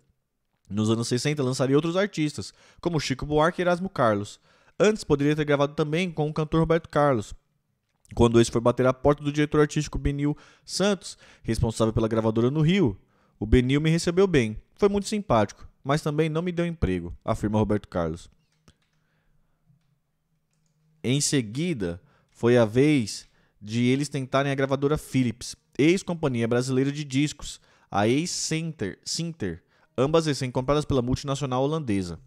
nos anos 60 lançaria outros artistas, como Chico Buarque e Erasmo Carlos. Antes poderia ter gravado também com o cantor Roberto Carlos. Quando esse foi bater a porta do diretor artístico Benil Santos, responsável pela gravadora no Rio, o Benil me recebeu bem, foi muito simpático, mas também não me deu emprego, afirma Roberto Carlos. Em seguida, foi a vez de eles tentarem a gravadora Philips, ex-companhia brasileira de discos, a ex-Center, Sinter, ambas recém-compradas pela multinacional holandesa.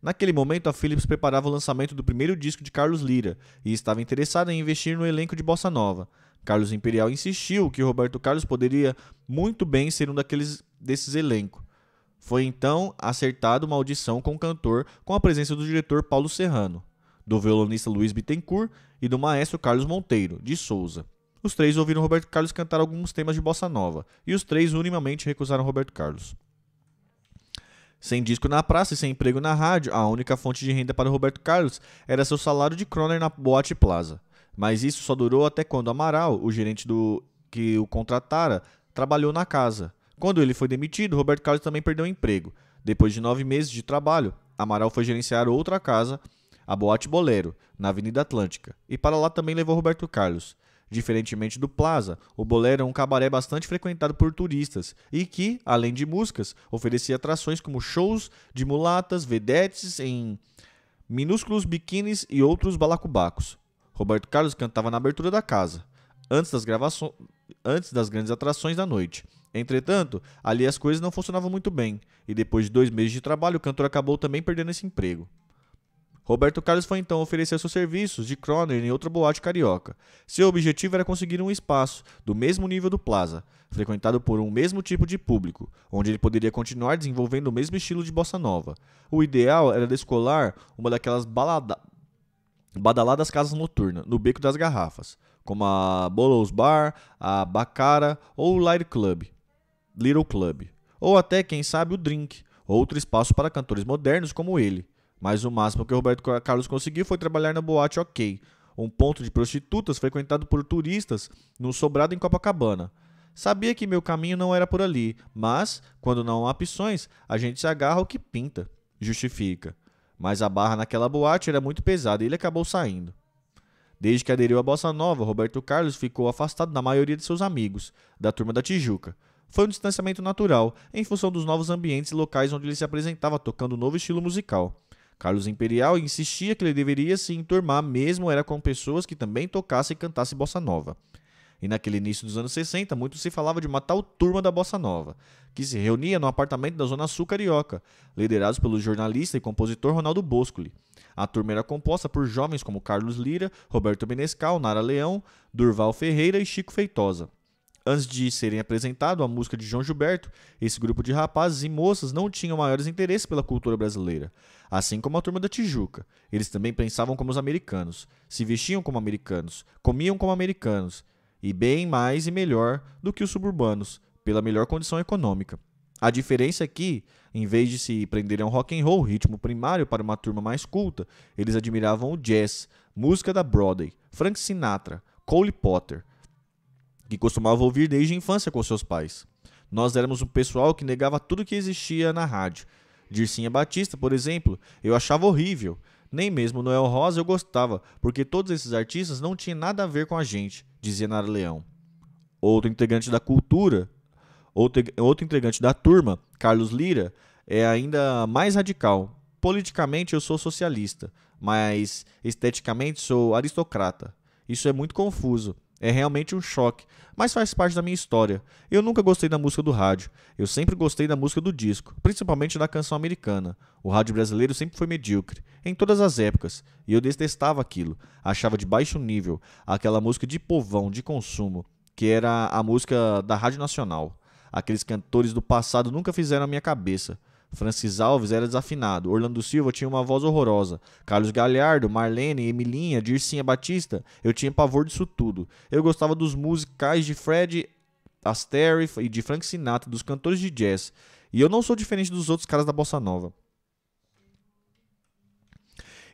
Naquele momento, a Philips preparava o lançamento do primeiro disco de Carlos Lira e estava interessada em investir no elenco de bossa nova. Carlos Imperial insistiu que Roberto Carlos poderia muito bem ser um daqueles desses elenco. Foi então acertado uma audição com o cantor com a presença do diretor Paulo Serrano, do violonista Luiz Bittencourt e do maestro Carlos Monteiro, de Souza. Os três ouviram Roberto Carlos cantar alguns temas de bossa nova e os três unimamente recusaram Roberto Carlos. Sem disco na praça e sem emprego na rádio, a única fonte de renda para Roberto Carlos era seu salário de croner na Boate Plaza. Mas isso só durou até quando Amaral, o gerente do que o contratara, trabalhou na casa. Quando ele foi demitido, Roberto Carlos também perdeu o emprego. Depois de nove meses de trabalho, Amaral foi gerenciar outra casa, a Boate Bolero, na Avenida Atlântica, e para lá também levou Roberto Carlos. Diferentemente do Plaza, o Bolero é um cabaré bastante frequentado por turistas e que, além de músicas, oferecia atrações como shows de mulatas, vedetes em minúsculos biquínis e outros balacubacos. Roberto Carlos cantava na abertura da casa, antes das, gravaço... antes das grandes atrações da noite. Entretanto, ali as coisas não funcionavam muito bem, e depois de dois meses de trabalho, o cantor acabou também perdendo esse emprego. Roberto Carlos foi então oferecer seus serviços de Croner em outra boate carioca. Seu objetivo era conseguir um espaço, do mesmo nível do Plaza, frequentado por um mesmo tipo de público, onde ele poderia continuar desenvolvendo o mesmo estilo de bossa nova. O ideal era descolar uma daquelas balada... badaladas casas noturnas, no Beco das Garrafas, como a Bolos Bar, a Bacara ou o Light Club, Little Club, ou até, quem sabe, o Drink, outro espaço para cantores modernos como ele. Mas o máximo que o Roberto Carlos conseguiu foi trabalhar na boate Ok, um ponto de prostitutas frequentado por turistas num sobrado em Copacabana. Sabia que meu caminho não era por ali, mas, quando não há opções, a gente se agarra ao que pinta. Justifica. Mas a barra naquela boate era muito pesada e ele acabou saindo. Desde que aderiu à Bossa Nova, Roberto Carlos ficou afastado da maioria de seus amigos, da turma da Tijuca. Foi um distanciamento natural, em função dos novos ambientes e locais onde ele se apresentava tocando um novo estilo musical. Carlos Imperial insistia que ele deveria se enturmar mesmo era com pessoas que também tocassem e cantassem bossa nova. E naquele início dos anos 60, muito se falava de uma tal turma da bossa nova, que se reunia no apartamento da Zona Sul carioca, liderados pelo jornalista e compositor Ronaldo Boscoli. A turma era composta por jovens como Carlos Lira, Roberto Menescal, Nara Leão, Durval Ferreira e Chico Feitosa. Antes de serem apresentado a música de João Gilberto, esse grupo de rapazes e moças não tinham maiores interesses pela cultura brasileira, assim como a turma da Tijuca. Eles também pensavam como os americanos, se vestiam como americanos, comiam como americanos, e bem mais e melhor do que os suburbanos, pela melhor condição econômica. A diferença é que, em vez de se prenderem ao rock and roll, ritmo primário para uma turma mais culta, eles admiravam o jazz, música da Broadway, Frank Sinatra, Cole Potter, que costumava ouvir desde a infância com seus pais. Nós éramos um pessoal que negava tudo que existia na rádio. Dircinha Batista, por exemplo, eu achava horrível. Nem mesmo Noel Rosa eu gostava, porque todos esses artistas não tinham nada a ver com a gente, dizia Nara Leão. Outro integrante da cultura, outro, outro integrante da turma, Carlos Lira, é ainda mais radical. Politicamente eu sou socialista, mas esteticamente sou aristocrata. Isso é muito confuso. É realmente um choque, mas faz parte da minha história. Eu nunca gostei da música do rádio. Eu sempre gostei da música do disco, principalmente da canção americana. O rádio brasileiro sempre foi medíocre, em todas as épocas, e eu detestava aquilo. Achava de baixo nível, aquela música de povão, de consumo, que era a música da Rádio Nacional. Aqueles cantores do passado nunca fizeram a minha cabeça. Francis Alves era desafinado. Orlando Silva tinha uma voz horrorosa. Carlos Galhardo, Marlene, Emilinha, Dircinha Batista. Eu tinha pavor disso tudo. Eu gostava dos musicais de Fred Astaire e de Frank Sinatra, dos cantores de jazz. E eu não sou diferente dos outros caras da bossa nova.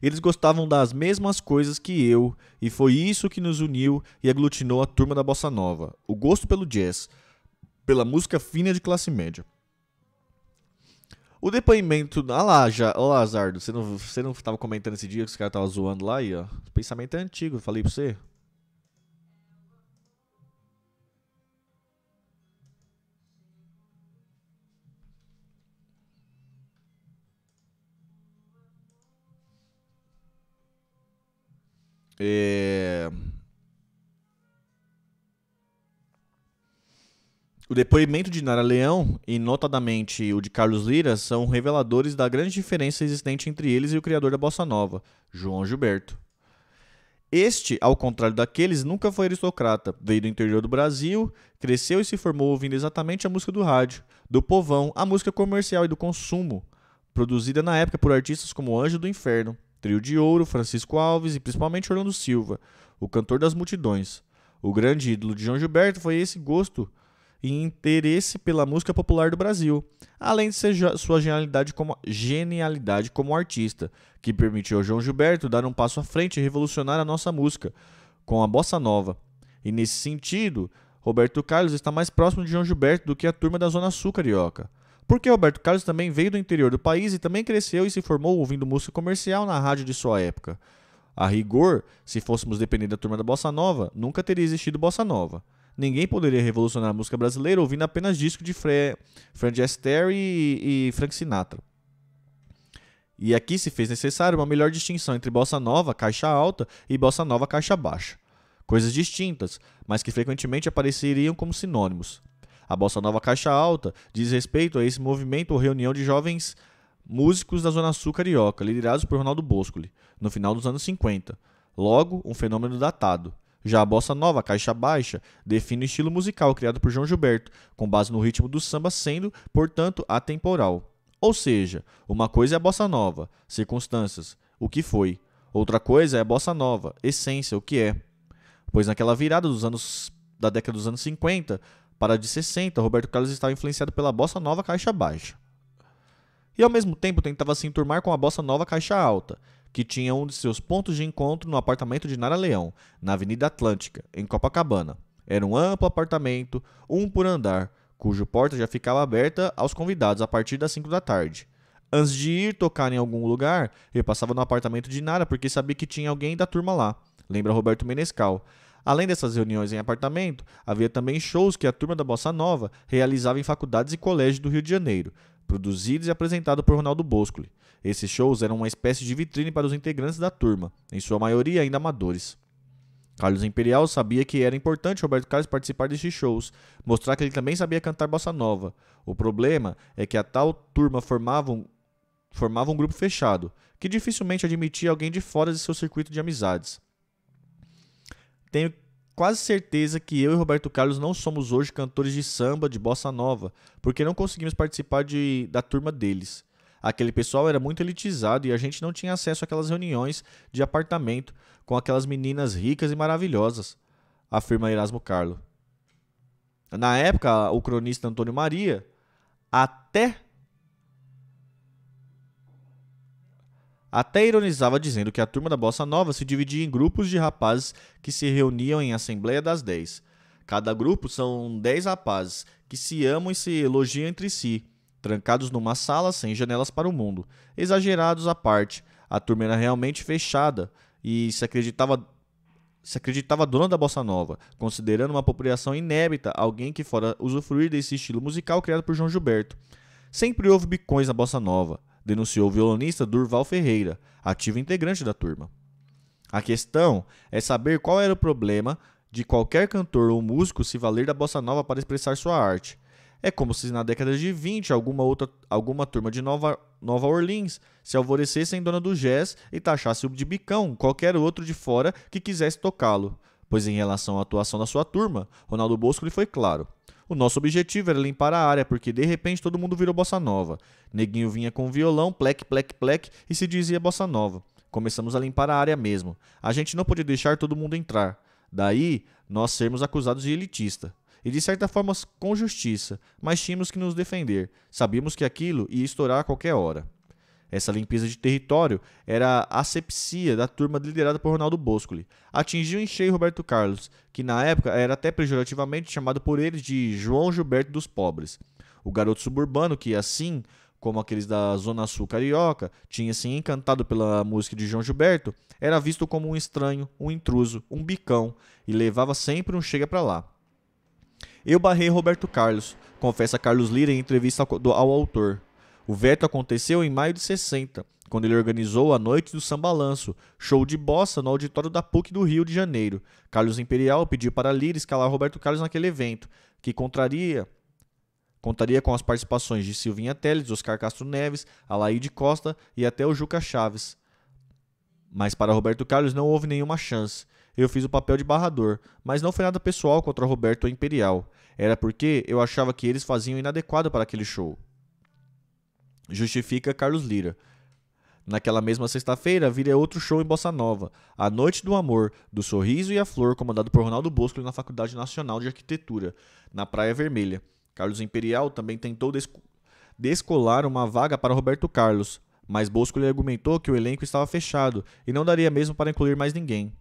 Eles gostavam das mesmas coisas que eu, e foi isso que nos uniu e aglutinou a turma da bossa nova: o gosto pelo jazz, pela música fina de classe média. O depoimento. Olha ah lá, já, Lazardo, você não, você não tava comentando esse dia que os caras estavam zoando lá aí, ó. O pensamento é antigo, falei pra você. É. O depoimento de Nara Leão e, notadamente, o de Carlos Lira são reveladores da grande diferença existente entre eles e o criador da bossa nova, João Gilberto. Este, ao contrário daqueles, nunca foi aristocrata. Veio do interior do Brasil, cresceu e se formou ouvindo exatamente a música do rádio, do povão, a música comercial e do consumo, produzida na época por artistas como Anjo do Inferno, Trio de Ouro, Francisco Alves e principalmente Orlando Silva, o cantor das multidões. O grande ídolo de João Gilberto foi esse gosto e interesse pela música popular do Brasil, além de sua genialidade como, genialidade como artista, que permitiu ao João Gilberto dar um passo à frente e revolucionar a nossa música com a bossa nova. E nesse sentido, Roberto Carlos está mais próximo de João Gilberto do que a turma da Zona Sul carioca. Porque Roberto Carlos também veio do interior do país e também cresceu e se formou ouvindo música comercial na rádio de sua época. A rigor, se fôssemos depender da turma da Bossa Nova, nunca teria existido Bossa Nova ninguém poderia revolucionar a música brasileira ouvindo apenas disco de Fre Fred Astaire e, Frank Sinatra. E aqui se fez necessário uma melhor distinção entre bossa nova, caixa alta, e bossa nova, caixa baixa. Coisas distintas, mas que frequentemente apareceriam como sinônimos. A bossa nova caixa alta diz respeito a esse movimento ou reunião de jovens músicos da Zona Sul carioca, liderados por Ronaldo Boscoli, no final dos anos 50. Logo, um fenômeno datado. Já a bossa nova, caixa baixa, define o estilo musical criado por João Gilberto, com base no ritmo do samba, sendo, portanto, atemporal. Ou seja, uma coisa é a bossa nova, circunstâncias, o que foi. Outra coisa é a bossa nova, essência, o que é. Pois naquela virada dos anos da década dos anos 50 para a de 60, Roberto Carlos estava influenciado pela bossa nova caixa baixa. E ao mesmo tempo tentava se enturmar com a bossa nova caixa alta, que tinha um de seus pontos de encontro no apartamento de Nara Leão, na Avenida Atlântica, em Copacabana. Era um amplo apartamento, um por andar, cujo porta já ficava aberta aos convidados a partir das 5 da tarde. Antes de ir tocar em algum lugar, eu passava no apartamento de Nara porque sabia que tinha alguém da turma lá, lembra Roberto Menescal. Além dessas reuniões em apartamento, havia também shows que a turma da Bossa Nova realizava em faculdades e colégios do Rio de Janeiro, produzidos e apresentados por Ronaldo Boscoli. Esses shows eram uma espécie de vitrine para os integrantes da turma, em sua maioria ainda amadores. Carlos Imperial sabia que era importante Roberto Carlos participar destes shows, mostrar que ele também sabia cantar bossa nova. O problema é que a tal turma formava um, formava um grupo fechado, que dificilmente admitia alguém de fora de seu circuito de amizades. Tenho quase certeza que eu e Roberto Carlos não somos hoje cantores de samba, de bossa nova, porque não conseguimos participar de, da turma deles. Aquele pessoal era muito elitizado e a gente não tinha acesso àquelas reuniões de apartamento com aquelas meninas ricas e maravilhosas, afirma Erasmo Carlo. Na época, o cronista Antônio Maria até até ironizava dizendo que a turma da Bossa Nova se dividia em grupos de rapazes que se reuniam em Assembleia das Dez. Cada grupo são dez rapazes que se amam e se elogiam entre si trancados numa sala sem janelas para o mundo. Exagerados à parte, a turma era realmente fechada e se acreditava se acreditava dona da bossa nova, considerando uma apropriação inébita alguém que fora usufruir desse estilo musical criado por João Gilberto. Sempre houve bicões na bossa nova, denunciou o violonista Durval Ferreira, ativo integrante da turma. A questão é saber qual era o problema de qualquer cantor ou músico se valer da bossa nova para expressar sua arte. É como se na década de 20 alguma outra alguma turma de Nova, Nova Orleans se alvorecesse em dona do jazz e taxasse-o de bicão qualquer outro de fora que quisesse tocá-lo. Pois em relação à atuação da sua turma, Ronaldo Bosco lhe foi claro. O nosso objetivo era limpar a área, porque de repente todo mundo virou bossa nova. Neguinho vinha com violão, plec, plec, plec, e se dizia bossa nova. Começamos a limpar a área mesmo. A gente não podia deixar todo mundo entrar. Daí, nós sermos acusados de elitista e de certa forma com justiça, mas tínhamos que nos defender. Sabíamos que aquilo ia estourar a qualquer hora. Essa limpeza de território era a asepsia da turma liderada por Ronaldo Boscoli. Atingiu em cheio Roberto Carlos, que na época era até pejorativamente chamado por ele de João Gilberto dos Pobres. O garoto suburbano que, assim como aqueles da Zona Sul carioca, tinha se encantado pela música de João Gilberto, era visto como um estranho, um intruso, um bicão e levava sempre um chega para lá. Eu barrei Roberto Carlos, confessa Carlos Lira em entrevista ao, ao autor. O veto aconteceu em maio de 60, quando ele organizou a Noite do Sambalanço, show de bossa no auditório da PUC do Rio de Janeiro. Carlos Imperial pediu para Lira escalar Roberto Carlos naquele evento, que contraria Contaria com as participações de Silvinha Teles, Oscar Castro Neves, Alaide Costa e até o Juca Chaves. Mas para Roberto Carlos não houve nenhuma chance eu fiz o papel de barrador, mas não foi nada pessoal contra Roberto ou Imperial. Era porque eu achava que eles faziam inadequado para aquele show. Justifica Carlos Lira. Naquela mesma sexta-feira, viria outro show em Bossa Nova, A Noite do Amor, do Sorriso e a Flor, comandado por Ronaldo Bosco na Faculdade Nacional de Arquitetura, na Praia Vermelha. Carlos Imperial também tentou desco descolar uma vaga para Roberto Carlos, mas Bosco lhe argumentou que o elenco estava fechado e não daria mesmo para incluir mais ninguém.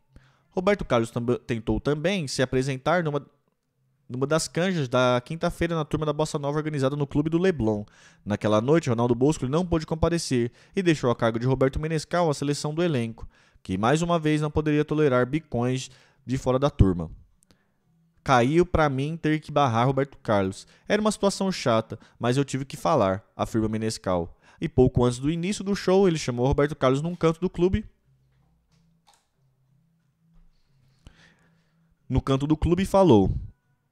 Roberto Carlos tam tentou também se apresentar numa, numa das canjas da quinta-feira na turma da Bossa Nova organizada no clube do Leblon. Naquela noite, Ronaldo Bosco não pôde comparecer e deixou a cargo de Roberto Menescal a seleção do elenco, que mais uma vez não poderia tolerar bicões de fora da turma. Caiu para mim ter que barrar Roberto Carlos. Era uma situação chata, mas eu tive que falar, afirma Menescal. E pouco antes do início do show, ele chamou Roberto Carlos num canto do clube no canto do clube e falou: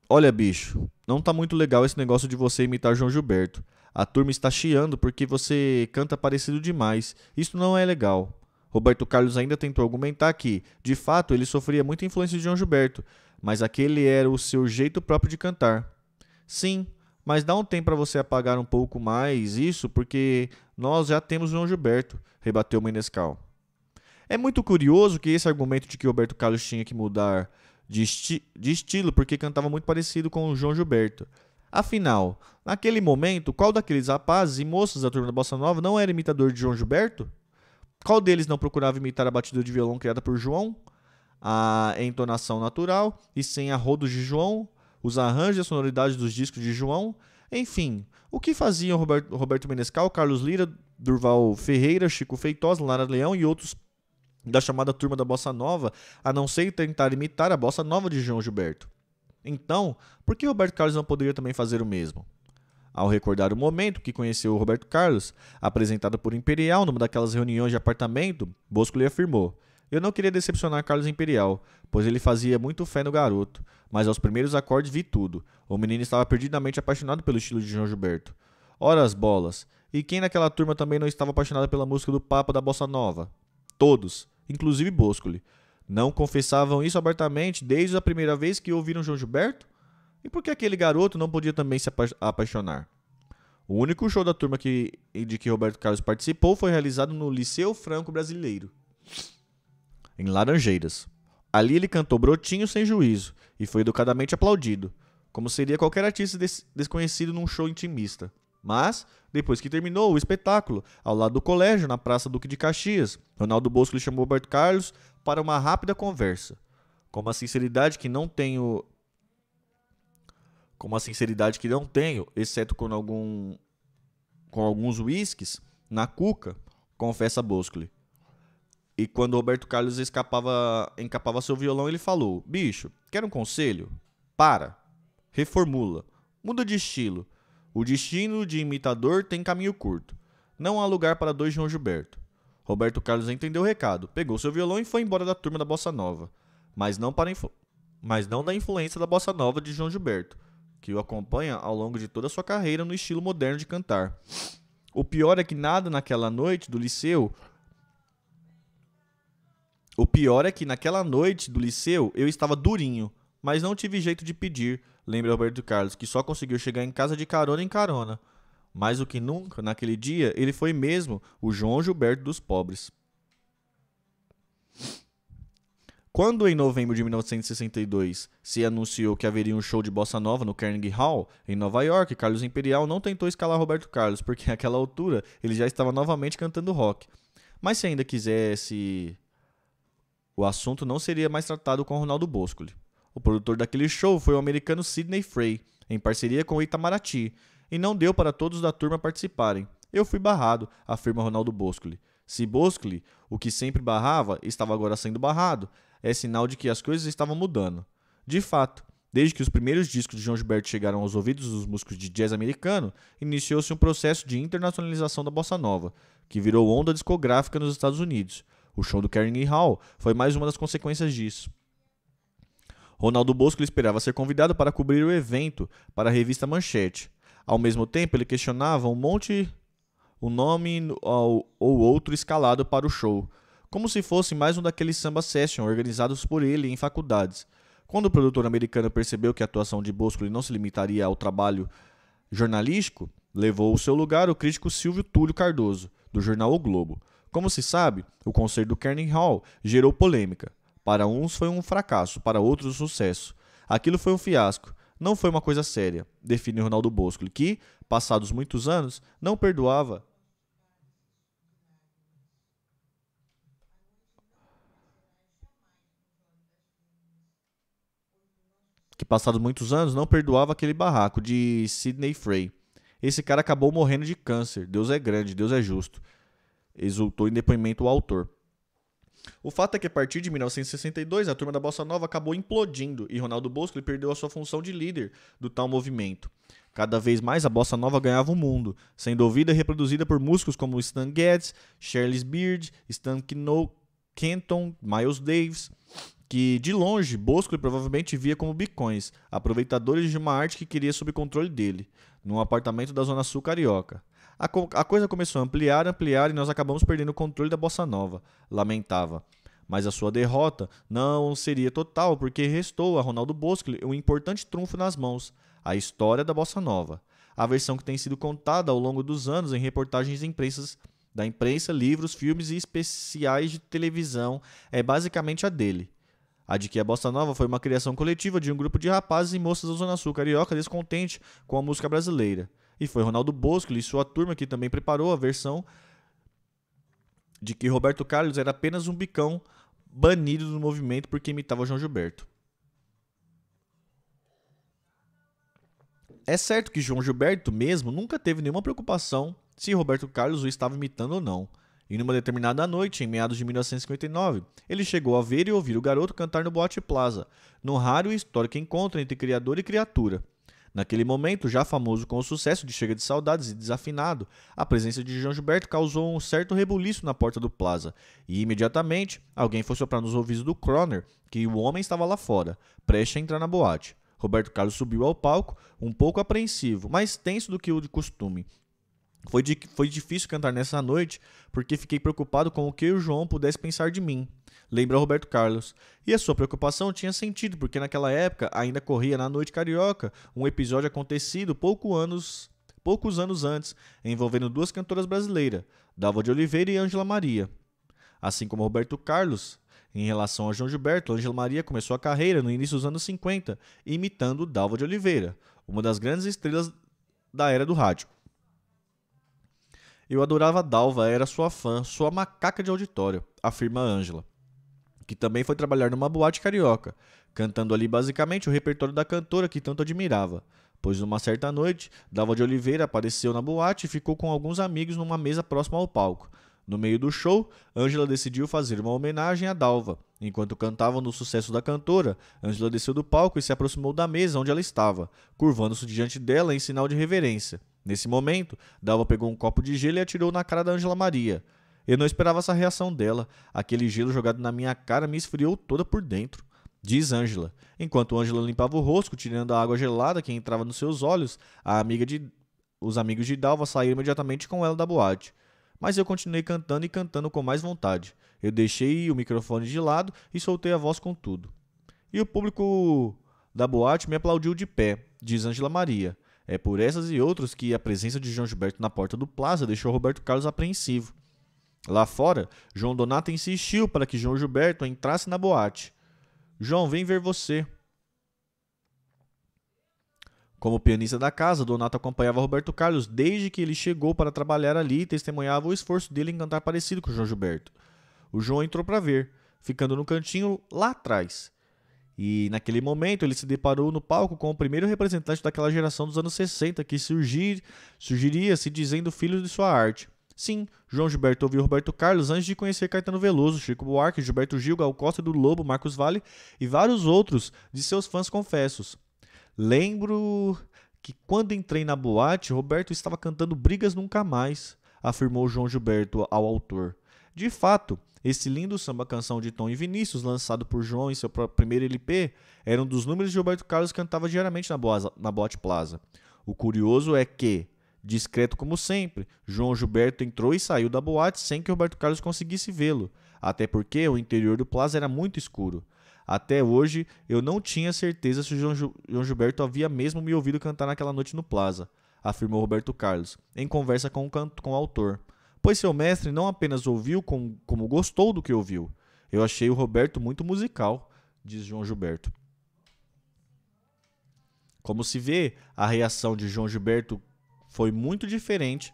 Olha, bicho, não tá muito legal esse negócio de você imitar João Gilberto. A turma está chiando porque você canta parecido demais. Isso não é legal. Roberto Carlos ainda tentou argumentar que, de fato, ele sofria muita influência de João Gilberto, mas aquele era o seu jeito próprio de cantar. Sim, mas dá um tempo para você apagar um pouco mais isso, porque nós já temos João Gilberto, rebateu Menescal. É muito curioso que esse argumento de que Roberto Carlos tinha que mudar de, esti de estilo, porque cantava muito parecido com o João Gilberto. Afinal, naquele momento, qual daqueles rapazes e moças da turma da Bossa Nova não era imitador de João Gilberto? Qual deles não procurava imitar a batida de violão criada por João? A entonação natural e sem arrodos de João, os arranjos e a sonoridade dos discos de João. Enfim, o que faziam Roberto, Roberto Menescal, Carlos Lira, Durval Ferreira, Chico Feitosa, Lara Leão e outros da chamada turma da bossa nova, a não ser tentar imitar a bossa nova de João Gilberto. Então, por que Roberto Carlos não poderia também fazer o mesmo? Ao recordar o momento que conheceu Roberto Carlos, apresentado por Imperial numa daquelas reuniões de apartamento, Bosco lhe afirmou: Eu não queria decepcionar Carlos Imperial, pois ele fazia muito fé no garoto, mas aos primeiros acordes vi tudo. O menino estava perdidamente apaixonado pelo estilo de João Gilberto. Ora as bolas! E quem naquela turma também não estava apaixonado pela música do Papa da Bossa Nova? Todos, inclusive Boscoli. Não confessavam isso abertamente desde a primeira vez que ouviram João Gilberto? E por que aquele garoto não podia também se apa apaixonar? O único show da turma que, de que Roberto Carlos participou foi realizado no Liceu Franco Brasileiro, em Laranjeiras. Ali ele cantou brotinho sem juízo e foi educadamente aplaudido, como seria qualquer artista des desconhecido num show intimista. Mas depois que terminou o espetáculo, ao lado do colégio, na Praça Duque de Caxias, Ronaldo Bosco lhe chamou Roberto Carlos para uma rápida conversa. Com uma sinceridade que não tenho. Com uma sinceridade que não tenho, exceto com, algum... com alguns uísques, na cuca, confessa bosco E quando Roberto Carlos escapava, encapava seu violão, ele falou: Bicho, quer um conselho? Para. Reformula. Muda de estilo. O destino de imitador tem caminho curto. Não há lugar para dois João Gilberto. Roberto Carlos entendeu o recado, pegou seu violão e foi embora da turma da Bossa Nova, mas não, para mas não da influência da Bossa Nova de João Gilberto, que o acompanha ao longo de toda a sua carreira no estilo moderno de cantar. O pior é que nada naquela noite do liceu o pior é que naquela noite do liceu eu estava durinho. Mas não tive jeito de pedir, lembra Roberto Carlos, que só conseguiu chegar em casa de carona em carona. Mais do que nunca, naquele dia, ele foi mesmo o João Gilberto dos pobres. Quando, em novembro de 1962, se anunciou que haveria um show de bossa nova no Carnegie Hall, em Nova York, Carlos Imperial não tentou escalar Roberto Carlos, porque àquela altura ele já estava novamente cantando rock. Mas se ainda quisesse, o assunto não seria mais tratado com Ronaldo Boscoli. O produtor daquele show foi o americano Sidney Frey, em parceria com o Itamaraty, e não deu para todos da turma participarem. Eu fui barrado, afirma Ronaldo Boscoli. Se Boscoli, o que sempre barrava, estava agora sendo barrado, é sinal de que as coisas estavam mudando. De fato, desde que os primeiros discos de João Gilberto chegaram aos ouvidos dos músicos de jazz americano, iniciou-se um processo de internacionalização da bossa nova, que virou onda discográfica nos Estados Unidos. O show do Carnegie Hall foi mais uma das consequências disso. Ronaldo Bosco esperava ser convidado para cobrir o evento para a revista Manchete. Ao mesmo tempo, ele questionava um monte um nome ou outro escalado para o show, como se fosse mais um daqueles samba session organizados por ele em faculdades. Quando o produtor americano percebeu que a atuação de Bosco não se limitaria ao trabalho jornalístico, levou o seu lugar o crítico Silvio Túlio Cardoso, do jornal O Globo. Como se sabe, o concerto do Kerning Hall gerou polêmica. Para uns foi um fracasso, para outros um sucesso. Aquilo foi um fiasco, não foi uma coisa séria, define Ronaldo Bosco, que, passados muitos anos, não perdoava. Que passados muitos anos não perdoava aquele barraco de Sidney Frey. Esse cara acabou morrendo de câncer. Deus é grande, Deus é justo. Exultou em depoimento o autor. O fato é que a partir de 1962 a turma da Bossa Nova acabou implodindo e Ronaldo Bosco perdeu a sua função de líder do tal movimento. Cada vez mais a bossa nova ganhava o mundo, sendo ouvida e reproduzida por músicos como Stan Getz, Charles Beard, Stan Kenton, Miles Davis, que de longe Bosco provavelmente via como bicões, aproveitadores de uma arte que queria sob controle dele, num apartamento da Zona Sul Carioca. A, co a coisa começou a ampliar, ampliar e nós acabamos perdendo o controle da bossa nova, lamentava. Mas a sua derrota não seria total, porque restou a Ronaldo Bosco um importante trunfo nas mãos, a história da bossa nova. A versão que tem sido contada ao longo dos anos em reportagens imprensas da imprensa, livros, filmes e especiais de televisão é basicamente a dele. A de que a bossa nova foi uma criação coletiva de um grupo de rapazes e moças da Zona Sul carioca descontente com a música brasileira. E foi Ronaldo Bosco e sua turma que também preparou a versão de que Roberto Carlos era apenas um bicão banido do movimento porque imitava João Gilberto. É certo que João Gilberto mesmo nunca teve nenhuma preocupação se Roberto Carlos o estava imitando ou não. E numa determinada noite, em meados de 1959, ele chegou a ver e ouvir o garoto cantar no Boate Plaza, num raro e histórico encontro entre criador e criatura. Naquele momento, já famoso com o sucesso de Chega de Saudades e Desafinado, a presença de João Gilberto causou um certo rebuliço na porta do Plaza, e imediatamente alguém foi soprar nos ouvidos do Croner que o homem estava lá fora, prestes a entrar na boate. Roberto Carlos subiu ao palco, um pouco apreensivo, mais tenso do que o de costume. Foi, de, foi difícil cantar nessa noite, porque fiquei preocupado com o que o João pudesse pensar de mim lembra Roberto Carlos. E a sua preocupação tinha sentido, porque naquela época ainda corria na Noite Carioca um episódio acontecido pouco anos, poucos anos antes, envolvendo duas cantoras brasileiras, Dalva de Oliveira e Ângela Maria. Assim como Roberto Carlos, em relação a João Gilberto, Ângela Maria começou a carreira no início dos anos 50, imitando Dalva de Oliveira, uma das grandes estrelas da era do rádio. Eu adorava Dalva, era sua fã, sua macaca de auditório, afirma Ângela que também foi trabalhar numa boate carioca, cantando ali basicamente o repertório da cantora que tanto admirava. Pois numa certa noite, Dalva de Oliveira apareceu na boate e ficou com alguns amigos numa mesa próxima ao palco. No meio do show, Angela decidiu fazer uma homenagem a Dalva. Enquanto cantavam no sucesso da cantora, Angela desceu do palco e se aproximou da mesa onde ela estava, curvando-se diante dela em sinal de reverência. Nesse momento, Dalva pegou um copo de gelo e atirou na cara da Angela Maria. Eu não esperava essa reação dela. Aquele gelo jogado na minha cara me esfriou toda por dentro. Diz Ângela. Enquanto Ângela limpava o rosto, tirando a água gelada que entrava nos seus olhos, a amiga de... os amigos de Dalva saíram imediatamente com ela da boate. Mas eu continuei cantando e cantando com mais vontade. Eu deixei o microfone de lado e soltei a voz com tudo. E o público da boate me aplaudiu de pé, diz Ângela Maria. É por essas e outras que a presença de João Gilberto na porta do Plaza deixou Roberto Carlos apreensivo. Lá fora, João Donato insistiu para que João Gilberto entrasse na boate. João, vem ver você. Como pianista da casa, Donato acompanhava Roberto Carlos desde que ele chegou para trabalhar ali e testemunhava o esforço dele em cantar parecido com João Gilberto. O João entrou para ver, ficando no cantinho lá atrás. E naquele momento ele se deparou no palco com o primeiro representante daquela geração dos anos 60 que surgir, surgiria se dizendo filho de sua arte. Sim, João Gilberto ouviu Roberto Carlos antes de conhecer Caetano Veloso, Chico Buarque, Gilberto Gil, Gal Costa do Lobo, Marcos Vale e vários outros de seus fãs confessos. Lembro que quando entrei na boate, Roberto estava cantando Brigas Nunca Mais, afirmou João Gilberto ao autor. De fato, esse lindo samba canção de Tom e Vinícius, lançado por João em seu primeiro LP, era um dos números que Roberto Carlos cantava diariamente na, na Boate Plaza. O curioso é que, Discreto como sempre, João Gilberto entrou e saiu da boate sem que Roberto Carlos conseguisse vê-lo, até porque o interior do plaza era muito escuro. Até hoje, eu não tinha certeza se o João, Gil João Gilberto havia mesmo me ouvido cantar naquela noite no plaza, afirmou Roberto Carlos, em conversa com o, com o autor. Pois seu mestre não apenas ouviu, com como gostou do que ouviu. Eu achei o Roberto muito musical, diz João Gilberto. Como se vê, a reação de João Gilberto foi muito diferente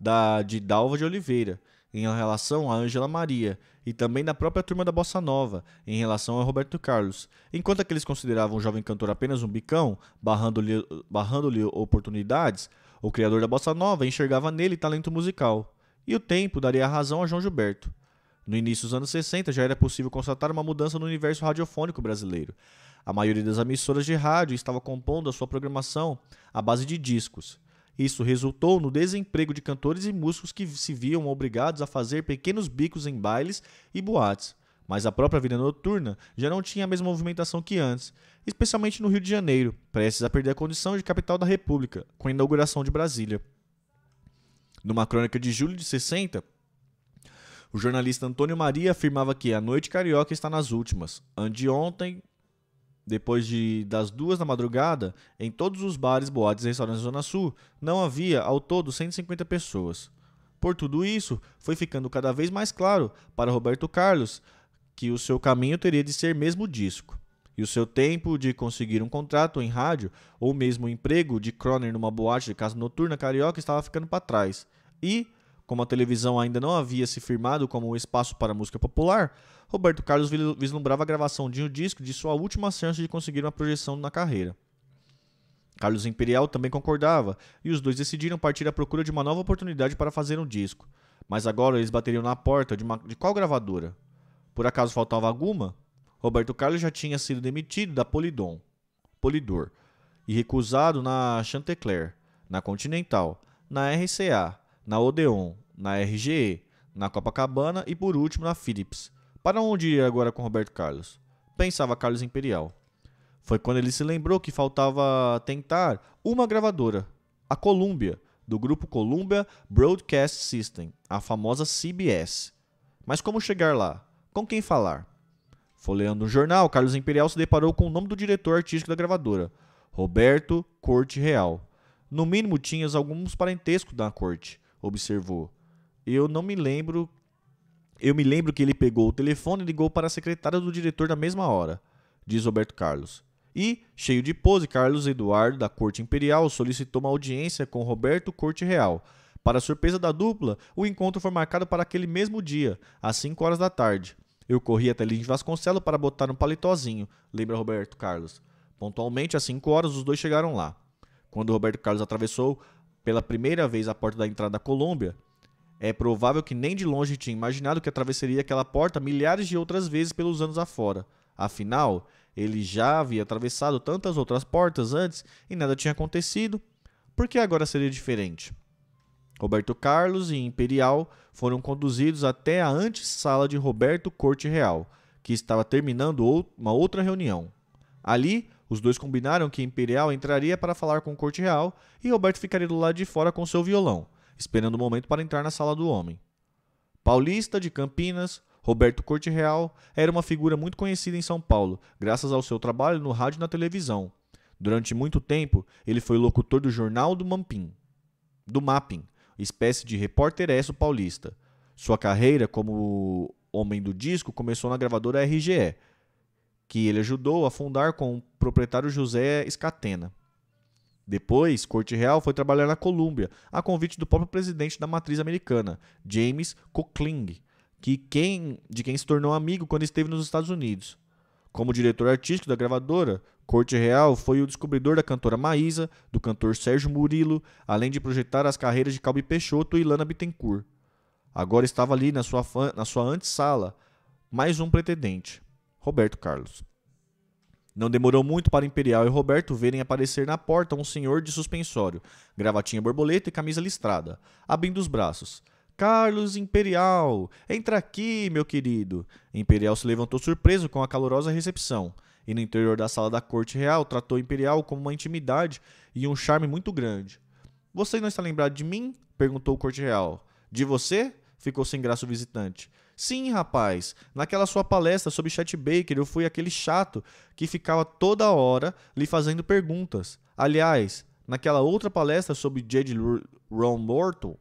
da de Dalva de Oliveira em relação a Ângela Maria e também da própria turma da Bossa Nova em relação a Roberto Carlos. Enquanto aqueles consideravam o jovem cantor apenas um bicão, barrando-lhe barrando oportunidades, o criador da Bossa Nova enxergava nele talento musical. E o tempo daria razão a João Gilberto. No início dos anos 60 já era possível constatar uma mudança no universo radiofônico brasileiro. A maioria das emissoras de rádio estava compondo a sua programação à base de discos. Isso resultou no desemprego de cantores e músicos que se viam obrigados a fazer pequenos bicos em bailes e boates. Mas a própria vida noturna já não tinha a mesma movimentação que antes, especialmente no Rio de Janeiro, prestes a perder a condição de capital da República, com a inauguração de Brasília. Numa crônica de julho de 60, o jornalista Antônio Maria afirmava que a noite carioca está nas últimas. Anteontem, depois de, das duas da madrugada, em todos os bares, boates e restaurantes da Zona Sul, não havia, ao todo, 150 pessoas. Por tudo isso, foi ficando cada vez mais claro para Roberto Carlos que o seu caminho teria de ser mesmo disco. E o seu tempo de conseguir um contrato em rádio ou mesmo um emprego de croner numa boate de casa noturna carioca estava ficando para trás. E, como a televisão ainda não havia se firmado como um espaço para música popular, Roberto Carlos vislumbrava a gravação de um disco de sua última chance de conseguir uma projeção na carreira. Carlos Imperial também concordava, e os dois decidiram partir à procura de uma nova oportunidade para fazer um disco. Mas agora eles bateriam na porta de, uma... de qual gravadora? Por acaso faltava alguma? Roberto Carlos já tinha sido demitido da Polidon, Polidor, e recusado na Chantecler, na Continental, na RCA, na Odeon, na RGE, na Copacabana e por último na Philips. Para onde ir agora com Roberto Carlos? Pensava Carlos Imperial. Foi quando ele se lembrou que faltava tentar uma gravadora, a Columbia, do grupo Columbia Broadcast System, a famosa CBS. Mas como chegar lá? Com quem falar? Folheando um jornal, Carlos Imperial se deparou com o nome do diretor artístico da gravadora, Roberto Corte Real. No mínimo tinhas alguns parentescos da corte, observou. Eu não me lembro eu me lembro que ele pegou o telefone e ligou para a secretária do diretor na mesma hora, diz Roberto Carlos. E, cheio de pose, Carlos Eduardo, da Corte Imperial, solicitou uma audiência com Roberto Corte Real. Para surpresa da dupla, o encontro foi marcado para aquele mesmo dia, às 5 horas da tarde. Eu corri até Lins Vasconcelos para botar um paletózinho, lembra Roberto Carlos. Pontualmente, às 5 horas, os dois chegaram lá. Quando Roberto Carlos atravessou pela primeira vez a porta da entrada da Colômbia, é provável que nem de longe tinha imaginado que atravessaria aquela porta milhares de outras vezes pelos anos afora. Afinal, ele já havia atravessado tantas outras portas antes e nada tinha acontecido. Por que agora seria diferente? Roberto Carlos e Imperial foram conduzidos até a antessala de Roberto Corte Real, que estava terminando uma outra reunião. Ali, os dois combinaram que Imperial entraria para falar com Corte Real e Roberto ficaria do lado de fora com seu violão esperando o momento para entrar na sala do homem. Paulista de Campinas, Roberto Corte Real era uma figura muito conhecida em São Paulo, graças ao seu trabalho no rádio e na televisão. Durante muito tempo, ele foi locutor do Jornal do Mampim, do Mapping, espécie de repórter esso paulista. Sua carreira como homem do disco começou na gravadora RGE, que ele ajudou a fundar com o proprietário José Escatena. Depois, Corte Real foi trabalhar na Colômbia, a convite do próprio presidente da matriz americana, James Conkling, que quem, de quem se tornou amigo quando esteve nos Estados Unidos. Como diretor artístico da gravadora, Corte Real foi o descobridor da cantora Maísa, do cantor Sérgio Murilo, além de projetar as carreiras de Calbi Peixoto e Lana Bittencourt. Agora estava ali na sua, na sua antessala mais um pretendente, Roberto Carlos. Não demorou muito para Imperial e Roberto verem aparecer na porta um senhor de suspensório, gravatinha borboleta e camisa listrada, abrindo os braços. Carlos Imperial, entra aqui, meu querido. Imperial se levantou surpreso com a calorosa recepção, e no interior da sala da corte real tratou Imperial como uma intimidade e um charme muito grande. Você não está lembrado de mim? perguntou o corte real. De você? ficou sem graça o visitante. Sim, rapaz, naquela sua palestra sobre Chet Baker, eu fui aquele chato que ficava toda hora lhe fazendo perguntas. Aliás, naquela outra palestra sobre Jade Ron Morton,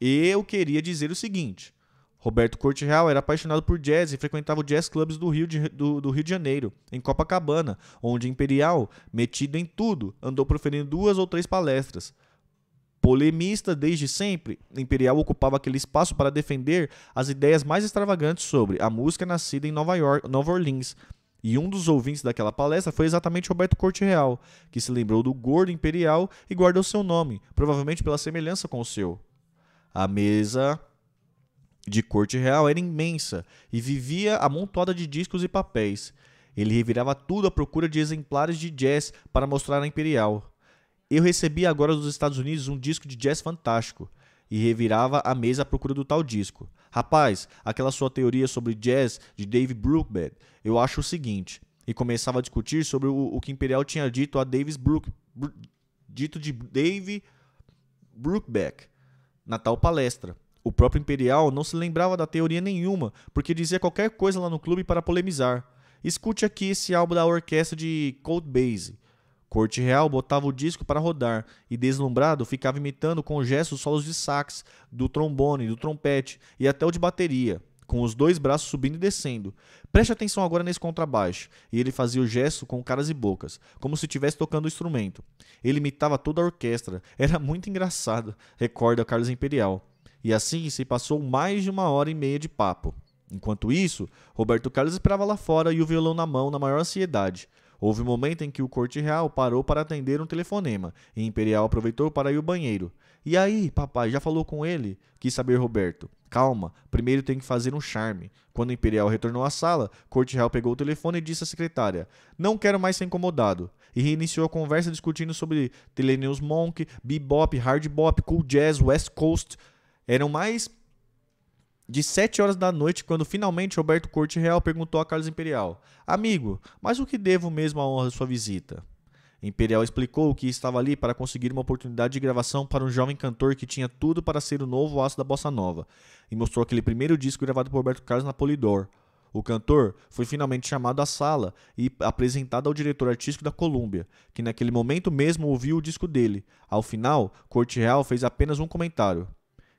eu queria dizer o seguinte. Roberto Corte Real era apaixonado por jazz e frequentava o jazz clubs do Rio, de, do, do Rio de Janeiro, em Copacabana, onde Imperial, metido em tudo, andou proferindo duas ou três palestras polemista desde sempre, Imperial ocupava aquele espaço para defender as ideias mais extravagantes sobre a música nascida em Nova, York, Nova Orleans. E um dos ouvintes daquela palestra foi exatamente Roberto Corte Real, que se lembrou do gordo imperial e guardou seu nome, provavelmente pela semelhança com o seu. A mesa de Corte Real era imensa e vivia amontoada de discos e papéis. Ele revirava tudo à procura de exemplares de jazz para mostrar a Imperial. Eu recebi agora dos Estados Unidos um disco de jazz fantástico e revirava a mesa à procura do tal disco. Rapaz, aquela sua teoria sobre jazz de Dave Brookbed, eu acho o seguinte. E começava a discutir sobre o, o que Imperial tinha dito a Davis Brook, Br dito de Dave Brookback na tal palestra. O próprio Imperial não se lembrava da teoria nenhuma, porque dizia qualquer coisa lá no clube para polemizar. Escute aqui esse álbum da orquestra de Cold Base. Corte Real botava o disco para rodar e, deslumbrado, ficava imitando com gestos solos de sax, do trombone, do trompete e até o de bateria, com os dois braços subindo e descendo. Preste atenção agora nesse contrabaixo. E ele fazia o gesto com caras e bocas, como se estivesse tocando o instrumento. Ele imitava toda a orquestra. Era muito engraçado, recorda Carlos Imperial. E assim se passou mais de uma hora e meia de papo. Enquanto isso, Roberto Carlos esperava lá fora e o violão na mão na maior ansiedade. Houve um momento em que o corte real parou para atender um telefonema, e Imperial aproveitou para ir ao banheiro. E aí, papai, já falou com ele? Quis saber Roberto. Calma, primeiro tem que fazer um charme. Quando Imperial retornou à sala, Corte Real pegou o telefone e disse à secretária: Não quero mais ser incomodado. E reiniciou a conversa discutindo sobre Telenews Monk, Bebop, Hard Bop, Cool Jazz, West Coast. Eram mais de 7 horas da noite, quando finalmente Roberto Corte Real perguntou a Carlos Imperial: Amigo, mas o que devo mesmo à honra de sua visita? Imperial explicou que estava ali para conseguir uma oportunidade de gravação para um jovem cantor que tinha tudo para ser o novo aço da bossa nova, e mostrou aquele primeiro disco gravado por Roberto Carlos na Polidor. O cantor foi finalmente chamado à sala e apresentado ao diretor artístico da Colômbia, que naquele momento mesmo ouviu o disco dele. Ao final, Corte Real fez apenas um comentário: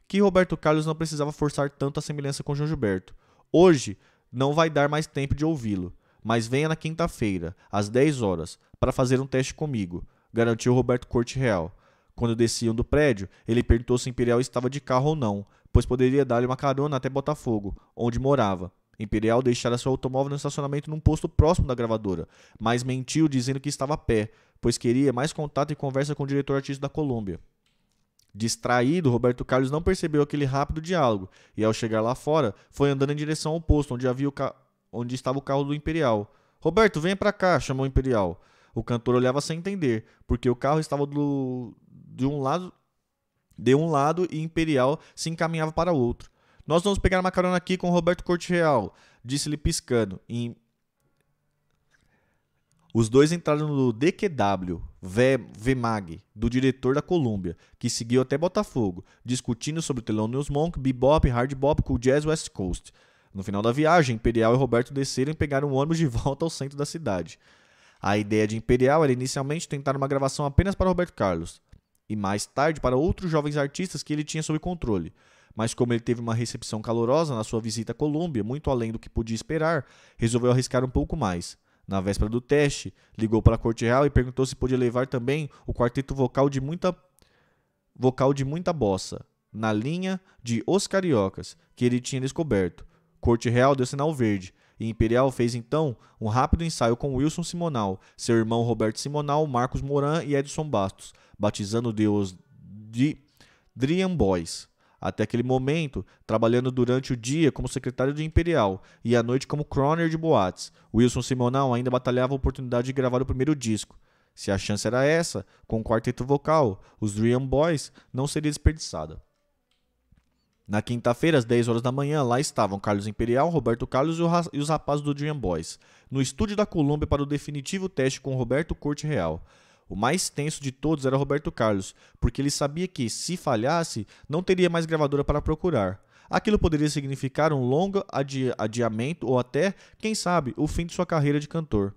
que Roberto Carlos não precisava forçar tanto a semelhança com João Gilberto. Hoje não vai dar mais tempo de ouvi-lo, mas venha na quinta-feira, às 10 horas, para fazer um teste comigo, garantiu Roberto Corte Real. Quando desciam do prédio, ele perguntou se Imperial estava de carro ou não, pois poderia dar-lhe uma carona até Botafogo, onde morava. Imperial deixara seu automóvel no estacionamento num posto próximo da gravadora, mas mentiu dizendo que estava a pé, pois queria mais contato e conversa com o diretor artístico da Colômbia. Distraído, Roberto Carlos não percebeu aquele rápido diálogo e, ao chegar lá fora, foi andando em direção ao posto onde, havia ca... onde estava o carro do Imperial. Roberto, venha para cá, chamou o Imperial. O cantor olhava sem entender, porque o carro estava do... de um lado de um lado e Imperial se encaminhava para o outro. Nós vamos pegar uma carona aqui com Roberto Corte Real, disse-lhe piscando. E... Os dois entraram no DQW, Vemag, do diretor da Colômbia, que seguiu até Botafogo, discutindo sobre Thelonious Monk, bebop, hard bop, cool jazz, west coast. No final da viagem, Imperial e Roberto desceram e pegaram um ônibus de volta ao centro da cidade. A ideia de Imperial era inicialmente tentar uma gravação apenas para Roberto Carlos, e mais tarde para outros jovens artistas que ele tinha sob controle. Mas como ele teve uma recepção calorosa na sua visita à Colômbia, muito além do que podia esperar, resolveu arriscar um pouco mais. Na véspera do teste, ligou para a corte real e perguntou se podia levar também o quarteto vocal de muita vocal de muita bossa, na linha de Os Cariocas, que ele tinha descoberto. Corte Real deu sinal verde, e Imperial fez então um rápido ensaio com Wilson Simonal, seu irmão Roberto Simonal, Marcos Moran e Edson Bastos, batizando Deus de Drian Boys até aquele momento, trabalhando durante o dia como secretário de Imperial e à noite como croner de boates. Wilson Simonal ainda batalhava a oportunidade de gravar o primeiro disco. Se a chance era essa, com o quarteto vocal, os Dream Boys, não seria desperdiçada. Na quinta-feira, às 10 horas da manhã, lá estavam Carlos Imperial, Roberto Carlos e, os rapazes do Dream Boys, no estúdio da Colômbia para o definitivo teste com Roberto Corte Real. O mais tenso de todos era Roberto Carlos, porque ele sabia que, se falhasse, não teria mais gravadora para procurar. Aquilo poderia significar um longo adi adiamento ou até, quem sabe, o fim de sua carreira de cantor.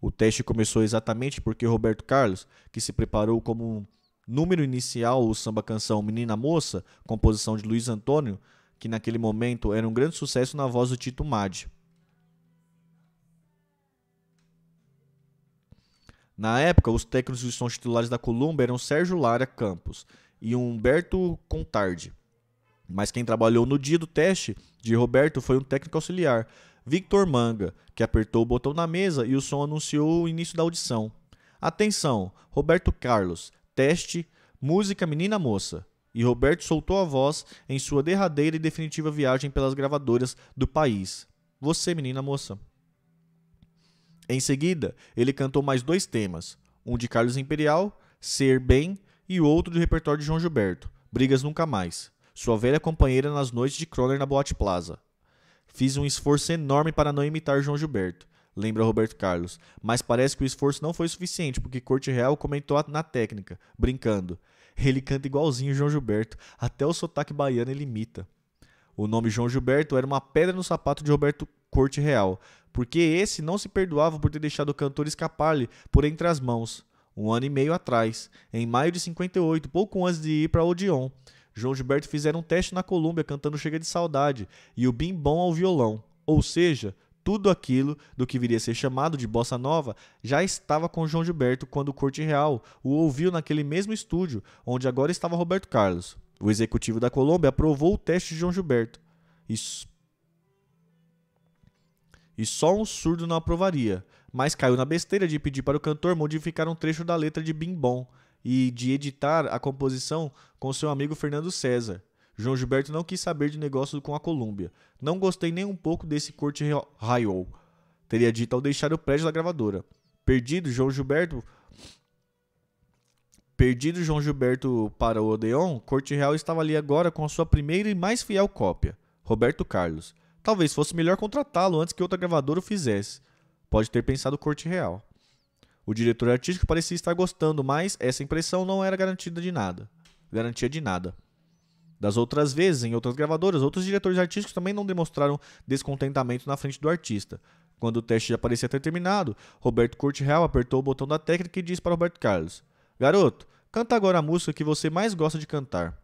O teste começou exatamente porque Roberto Carlos, que se preparou como um número inicial o samba canção Menina Moça, composição de Luiz Antônio, que naquele momento era um grande sucesso na voz do Tito Madi. Na época, os técnicos de som titulares da Columba eram Sérgio Lara Campos e Humberto Contardi. Mas quem trabalhou no dia do teste de Roberto foi um técnico auxiliar, Victor Manga, que apertou o botão na mesa e o som anunciou o início da audição. Atenção, Roberto Carlos, teste, música Menina Moça. E Roberto soltou a voz em sua derradeira e definitiva viagem pelas gravadoras do país. Você, menina moça. Em seguida, ele cantou mais dois temas, um de Carlos Imperial, Ser Bem, e outro do repertório de João Gilberto, Brigas Nunca Mais, sua velha companheira nas noites de Kroner na Boate Plaza. Fiz um esforço enorme para não imitar João Gilberto, lembra Roberto Carlos, mas parece que o esforço não foi suficiente, porque Corte Real comentou na técnica, brincando. Ele canta igualzinho João Gilberto, até o sotaque baiano ele imita. O nome João Gilberto era uma pedra no sapato de Roberto Corte Real, porque esse não se perdoava por ter deixado o cantor escapar-lhe por entre as mãos, um ano e meio atrás, em maio de 58, pouco antes de ir para Odeon. João Gilberto fizeram um teste na Colômbia cantando Chega de Saudade e o Bim Bom ao violão, ou seja, tudo aquilo do que viria a ser chamado de bossa nova já estava com João Gilberto quando o Corte Real o ouviu naquele mesmo estúdio onde agora estava Roberto Carlos. O executivo da Colômbia aprovou o teste de João Gilberto. Isso e só um surdo não aprovaria, mas caiu na besteira de pedir para o cantor modificar um trecho da letra de Bim Bom e de editar a composição com seu amigo Fernando César. João Gilberto não quis saber de negócio com a Colômbia. Não gostei nem um pouco desse corte raiol, teria dito ao deixar o prédio da gravadora. Perdido, João Gilberto Perdido João Gilberto para o Odeon, Corte Real estava ali agora com a sua primeira e mais fiel cópia, Roberto Carlos. Talvez fosse melhor contratá-lo antes que outra gravadora o fizesse. Pode ter pensado Corte Real. O diretor artístico parecia estar gostando, mas essa impressão não era garantida de nada. Garantia de nada. Das outras vezes, em outras gravadoras, outros diretores artísticos também não demonstraram descontentamento na frente do artista. Quando o teste já parecia ter terminado, Roberto Corte Real apertou o botão da técnica e disse para Roberto Carlos: Garoto, canta agora a música que você mais gosta de cantar.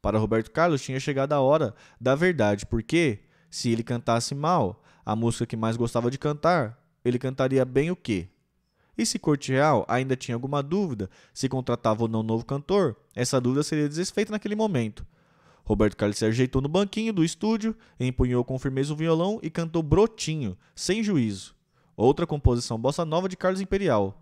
Para Roberto Carlos tinha chegado a hora da verdade, porque se ele cantasse mal, a música que mais gostava de cantar, ele cantaria bem o quê? E se Corte Real ainda tinha alguma dúvida se contratava ou não um novo cantor, essa dúvida seria desfeita naquele momento. Roberto Carlos se ajeitou no banquinho do estúdio, empunhou com firmeza o violão e cantou Brotinho, sem juízo. Outra composição bossa nova de Carlos Imperial.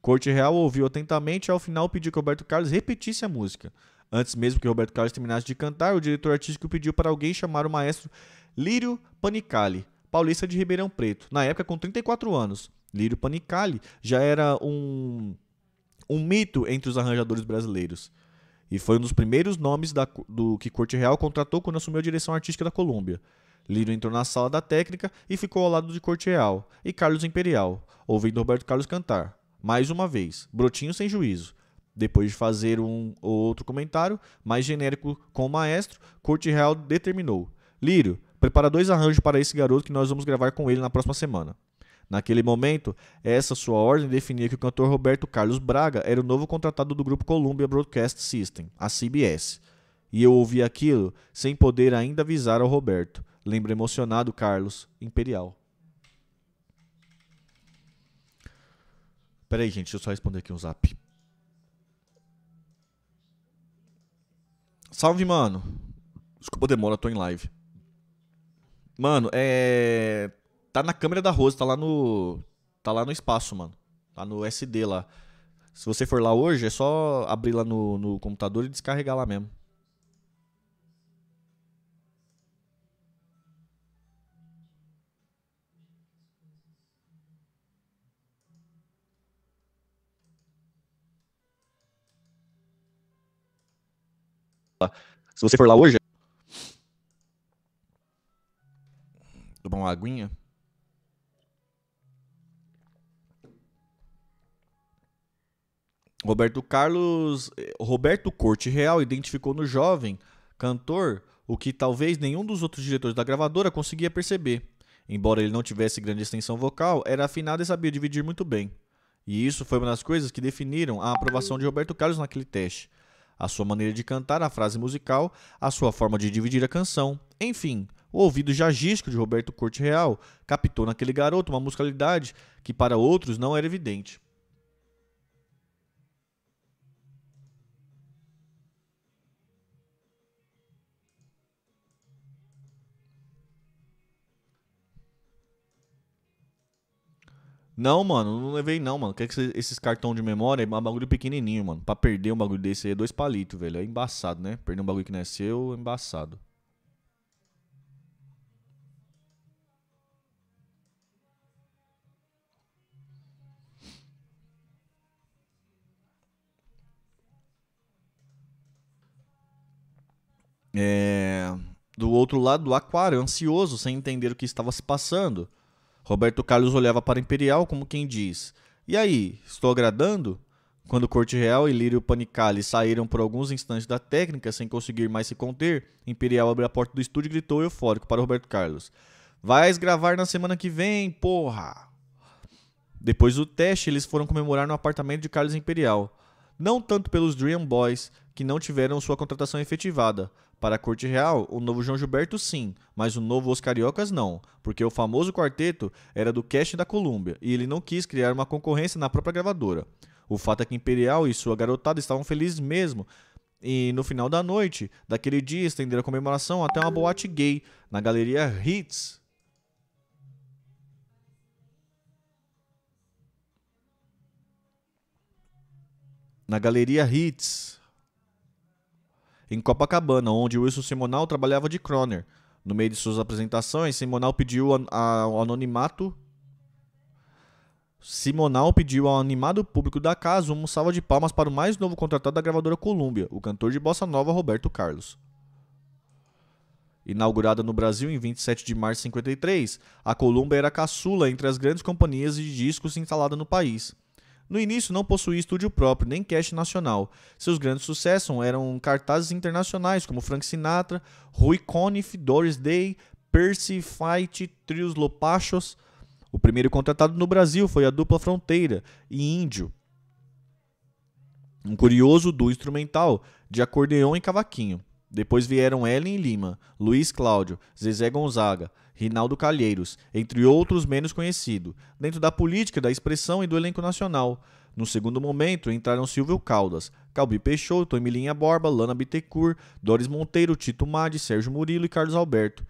Corte Real ouviu atentamente e ao final pediu que Roberto Carlos repetisse a música. Antes mesmo que Roberto Carlos terminasse de cantar, o diretor artístico pediu para alguém chamar o maestro Lírio Panicali, paulista de Ribeirão Preto, na época com 34 anos. Lírio Panicali já era um, um mito entre os arranjadores brasileiros e foi um dos primeiros nomes da, do que Corte Real contratou quando assumiu a direção artística da Colômbia. Lírio entrou na sala da técnica e ficou ao lado de Corte Real e Carlos Imperial, ouvindo Roberto Carlos cantar. Mais uma vez, brotinho sem juízo. Depois de fazer um ou outro comentário mais genérico com o maestro, Kurt Real determinou: Lírio, prepara dois arranjos para esse garoto que nós vamos gravar com ele na próxima semana. Naquele momento, essa sua ordem definia que o cantor Roberto Carlos Braga era o novo contratado do grupo Columbia Broadcast System, a CBS. E eu ouvi aquilo sem poder ainda avisar ao Roberto. Lembra emocionado Carlos Imperial. Peraí, gente, deixa eu só responder aqui um zap. Salve, mano. Desculpa a demora, tô em live. Mano, é. Tá na câmera da Rose, tá lá no. Tá lá no espaço, mano. Tá no SD lá. Se você for lá hoje, é só abrir lá no, no computador e descarregar lá mesmo. Se você for lá hoje. Tomar uma aguinha? Roberto Carlos. Roberto Corte Real identificou no jovem cantor o que talvez nenhum dos outros diretores da gravadora conseguia perceber. Embora ele não tivesse grande extensão vocal, era afinado e sabia dividir muito bem. E isso foi uma das coisas que definiram a aprovação de Roberto Carlos naquele teste a sua maneira de cantar a frase musical, a sua forma de dividir a canção. Enfim, o ouvido jazístico de Roberto Corte Real captou naquele garoto uma musicalidade que para outros não era evidente. Não, mano, não levei não, mano. Quer que esses cartão de memória é um bagulho pequenininho, mano. Pra perder um bagulho desse aí é dois palitos, velho. É embaçado, né? Perder um bagulho que não é seu é embaçado. É... Do outro lado, o aquário, ansioso, sem entender o que estava se passando. Roberto Carlos olhava para Imperial como quem diz: E aí, estou agradando? Quando Corte Real e Lírio Panicali saíram por alguns instantes da técnica sem conseguir mais se conter, Imperial abriu a porta do estúdio e gritou eufórico para Roberto Carlos: Vais gravar na semana que vem, porra! Depois do teste, eles foram comemorar no apartamento de Carlos Imperial não tanto pelos Dream Boys, que não tiveram sua contratação efetivada. Para a Corte Real, o novo João Gilberto sim, mas o novo Os Cariocas não, porque o famoso quarteto era do cast da Colômbia e ele não quis criar uma concorrência na própria gravadora. O fato é que Imperial e sua garotada estavam felizes mesmo, e no final da noite daquele dia estenderam a comemoração até uma boate gay na galeria Hits, na Galeria Hits, em Copacabana, onde Wilson Simonal trabalhava de croner. No meio de suas apresentações, Simonal pediu ao anonimato. Simonal pediu ao animado público da casa uma salva de palmas para o mais novo contratado da gravadora Columbia, o cantor de bossa nova Roberto Carlos. Inaugurada no Brasil em 27 de março de 53, a Columbia era caçula entre as grandes companhias de discos instalada no país. No início não possuía estúdio próprio, nem cast nacional. Seus grandes sucessos eram cartazes internacionais como Frank Sinatra, Rui Conniff, Doris Day, Percy Fight, Trios Lopachos. O primeiro contratado no Brasil foi a Dupla Fronteira e Índio. Um curioso do instrumental de acordeão e cavaquinho. Depois vieram Ellen Lima, Luiz Cláudio, Zezé Gonzaga, Rinaldo Calheiros, entre outros menos conhecido, dentro da política da expressão e do elenco nacional. No segundo momento, entraram Silvio Caldas, Calbi Peixoto, Emilinha Borba, Lana Bittencourt, Doris Monteiro, Tito Madi, Sérgio Murilo e Carlos Alberto.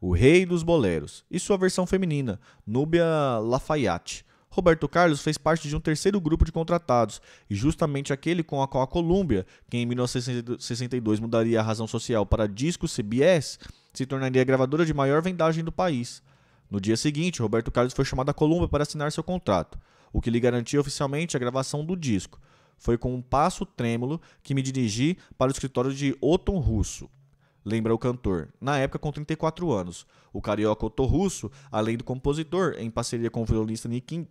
O Rei dos Boleros e sua versão feminina, Núbia Lafayette. Roberto Carlos fez parte de um terceiro grupo de contratados, e justamente aquele com a qual a Colômbia, que em 1962 mudaria a razão social para disco CBS, se tornaria a gravadora de maior vendagem do país. No dia seguinte, Roberto Carlos foi chamado à Colômbia para assinar seu contrato, o que lhe garantia oficialmente a gravação do disco. Foi com um passo trêmulo que me dirigi para o escritório de Otton Russo. Lembra o cantor, na época com 34 anos. O carioca Otto Russo, além do compositor, em parceria com o violonista Niquim,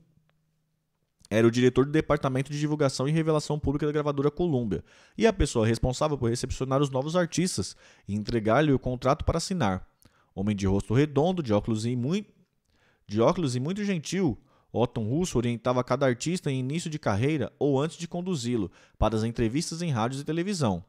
era o diretor do Departamento de Divulgação e Revelação Pública da gravadora Columbia e a pessoa responsável por recepcionar os novos artistas e entregar-lhe o contrato para assinar. Homem de rosto redondo, de óculos e, muito, de óculos e muito gentil, Otton Russo orientava cada artista em início de carreira ou antes de conduzi-lo para as entrevistas em rádios e televisão.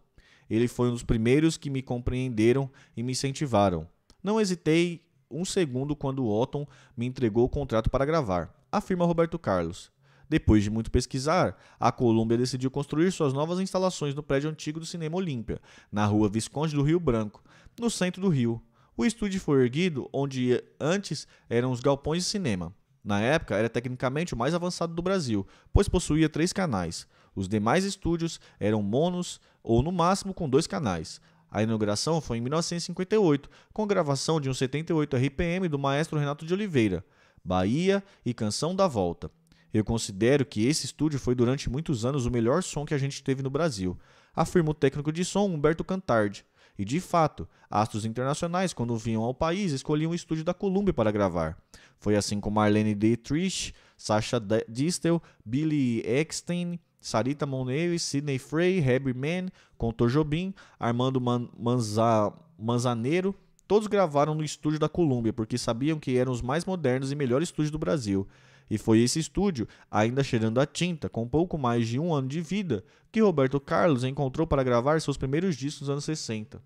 Ele foi um dos primeiros que me compreenderam e me incentivaram. Não hesitei um segundo quando Otton me entregou o contrato para gravar, afirma Roberto Carlos. Depois de muito pesquisar, a Colômbia decidiu construir suas novas instalações no prédio antigo do Cinema Olímpia, na rua Visconde do Rio Branco, no centro do Rio. O estúdio foi erguido onde antes eram os galpões de cinema. Na época, era tecnicamente o mais avançado do Brasil, pois possuía três canais. Os demais estúdios eram monos ou, no máximo, com dois canais. A inauguração foi em 1958, com gravação de um 78 RPM do maestro Renato de Oliveira, Bahia e Canção da Volta. Eu considero que esse estúdio foi durante muitos anos o melhor som que a gente teve no Brasil, afirma o técnico de som Humberto Cantardi. E de fato, astros internacionais, quando vinham ao país, escolhiam o estúdio da Columbia para gravar. Foi assim com Marlene Dietrich, Sasha Distel, Billy Eckstein, Sarita Monneiro, Sidney Frey, Herbie Mann, Contor Jobim, Armando Man Manza Manzaneiro. Todos gravaram no estúdio da Columbia porque sabiam que eram os mais modernos e melhores estúdios do Brasil. E foi esse estúdio, ainda cheirando a tinta, com pouco mais de um ano de vida, que Roberto Carlos encontrou para gravar seus primeiros discos nos anos 60.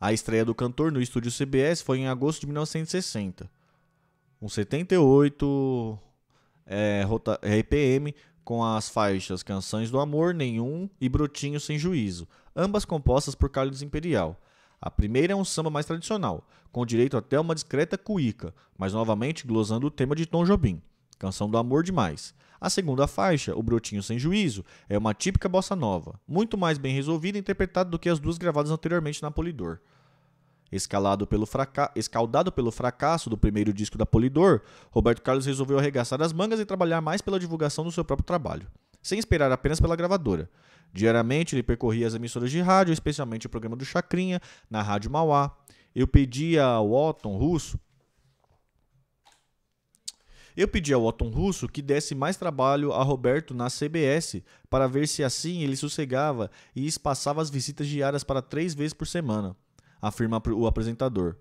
A estreia do cantor no estúdio CBS foi em agosto de 1960. Um 78 é, RPM é, com as faixas Canções do Amor Nenhum e Brotinho Sem Juízo, ambas compostas por Carlos Imperial. A primeira é um samba mais tradicional, com direito até uma discreta cuíca, mas novamente glosando o tema de Tom Jobim, Canção do Amor Demais. A segunda faixa, O Brotinho Sem Juízo, é uma típica bossa nova, muito mais bem resolvida e interpretada do que as duas gravadas anteriormente na Polidor. Pelo Escaldado pelo fracasso do primeiro disco da Polidor, Roberto Carlos resolveu arregaçar as mangas e trabalhar mais pela divulgação do seu próprio trabalho, sem esperar apenas pela gravadora. Diariamente ele percorria as emissoras de rádio, especialmente o programa do Chacrinha, na Rádio Mauá. Eu pedi ao Otton Russo. Eu pedi ao Otton Russo que desse mais trabalho a Roberto na CBS, para ver se assim ele sossegava e espaçava as visitas diárias para três vezes por semana, afirma o apresentador.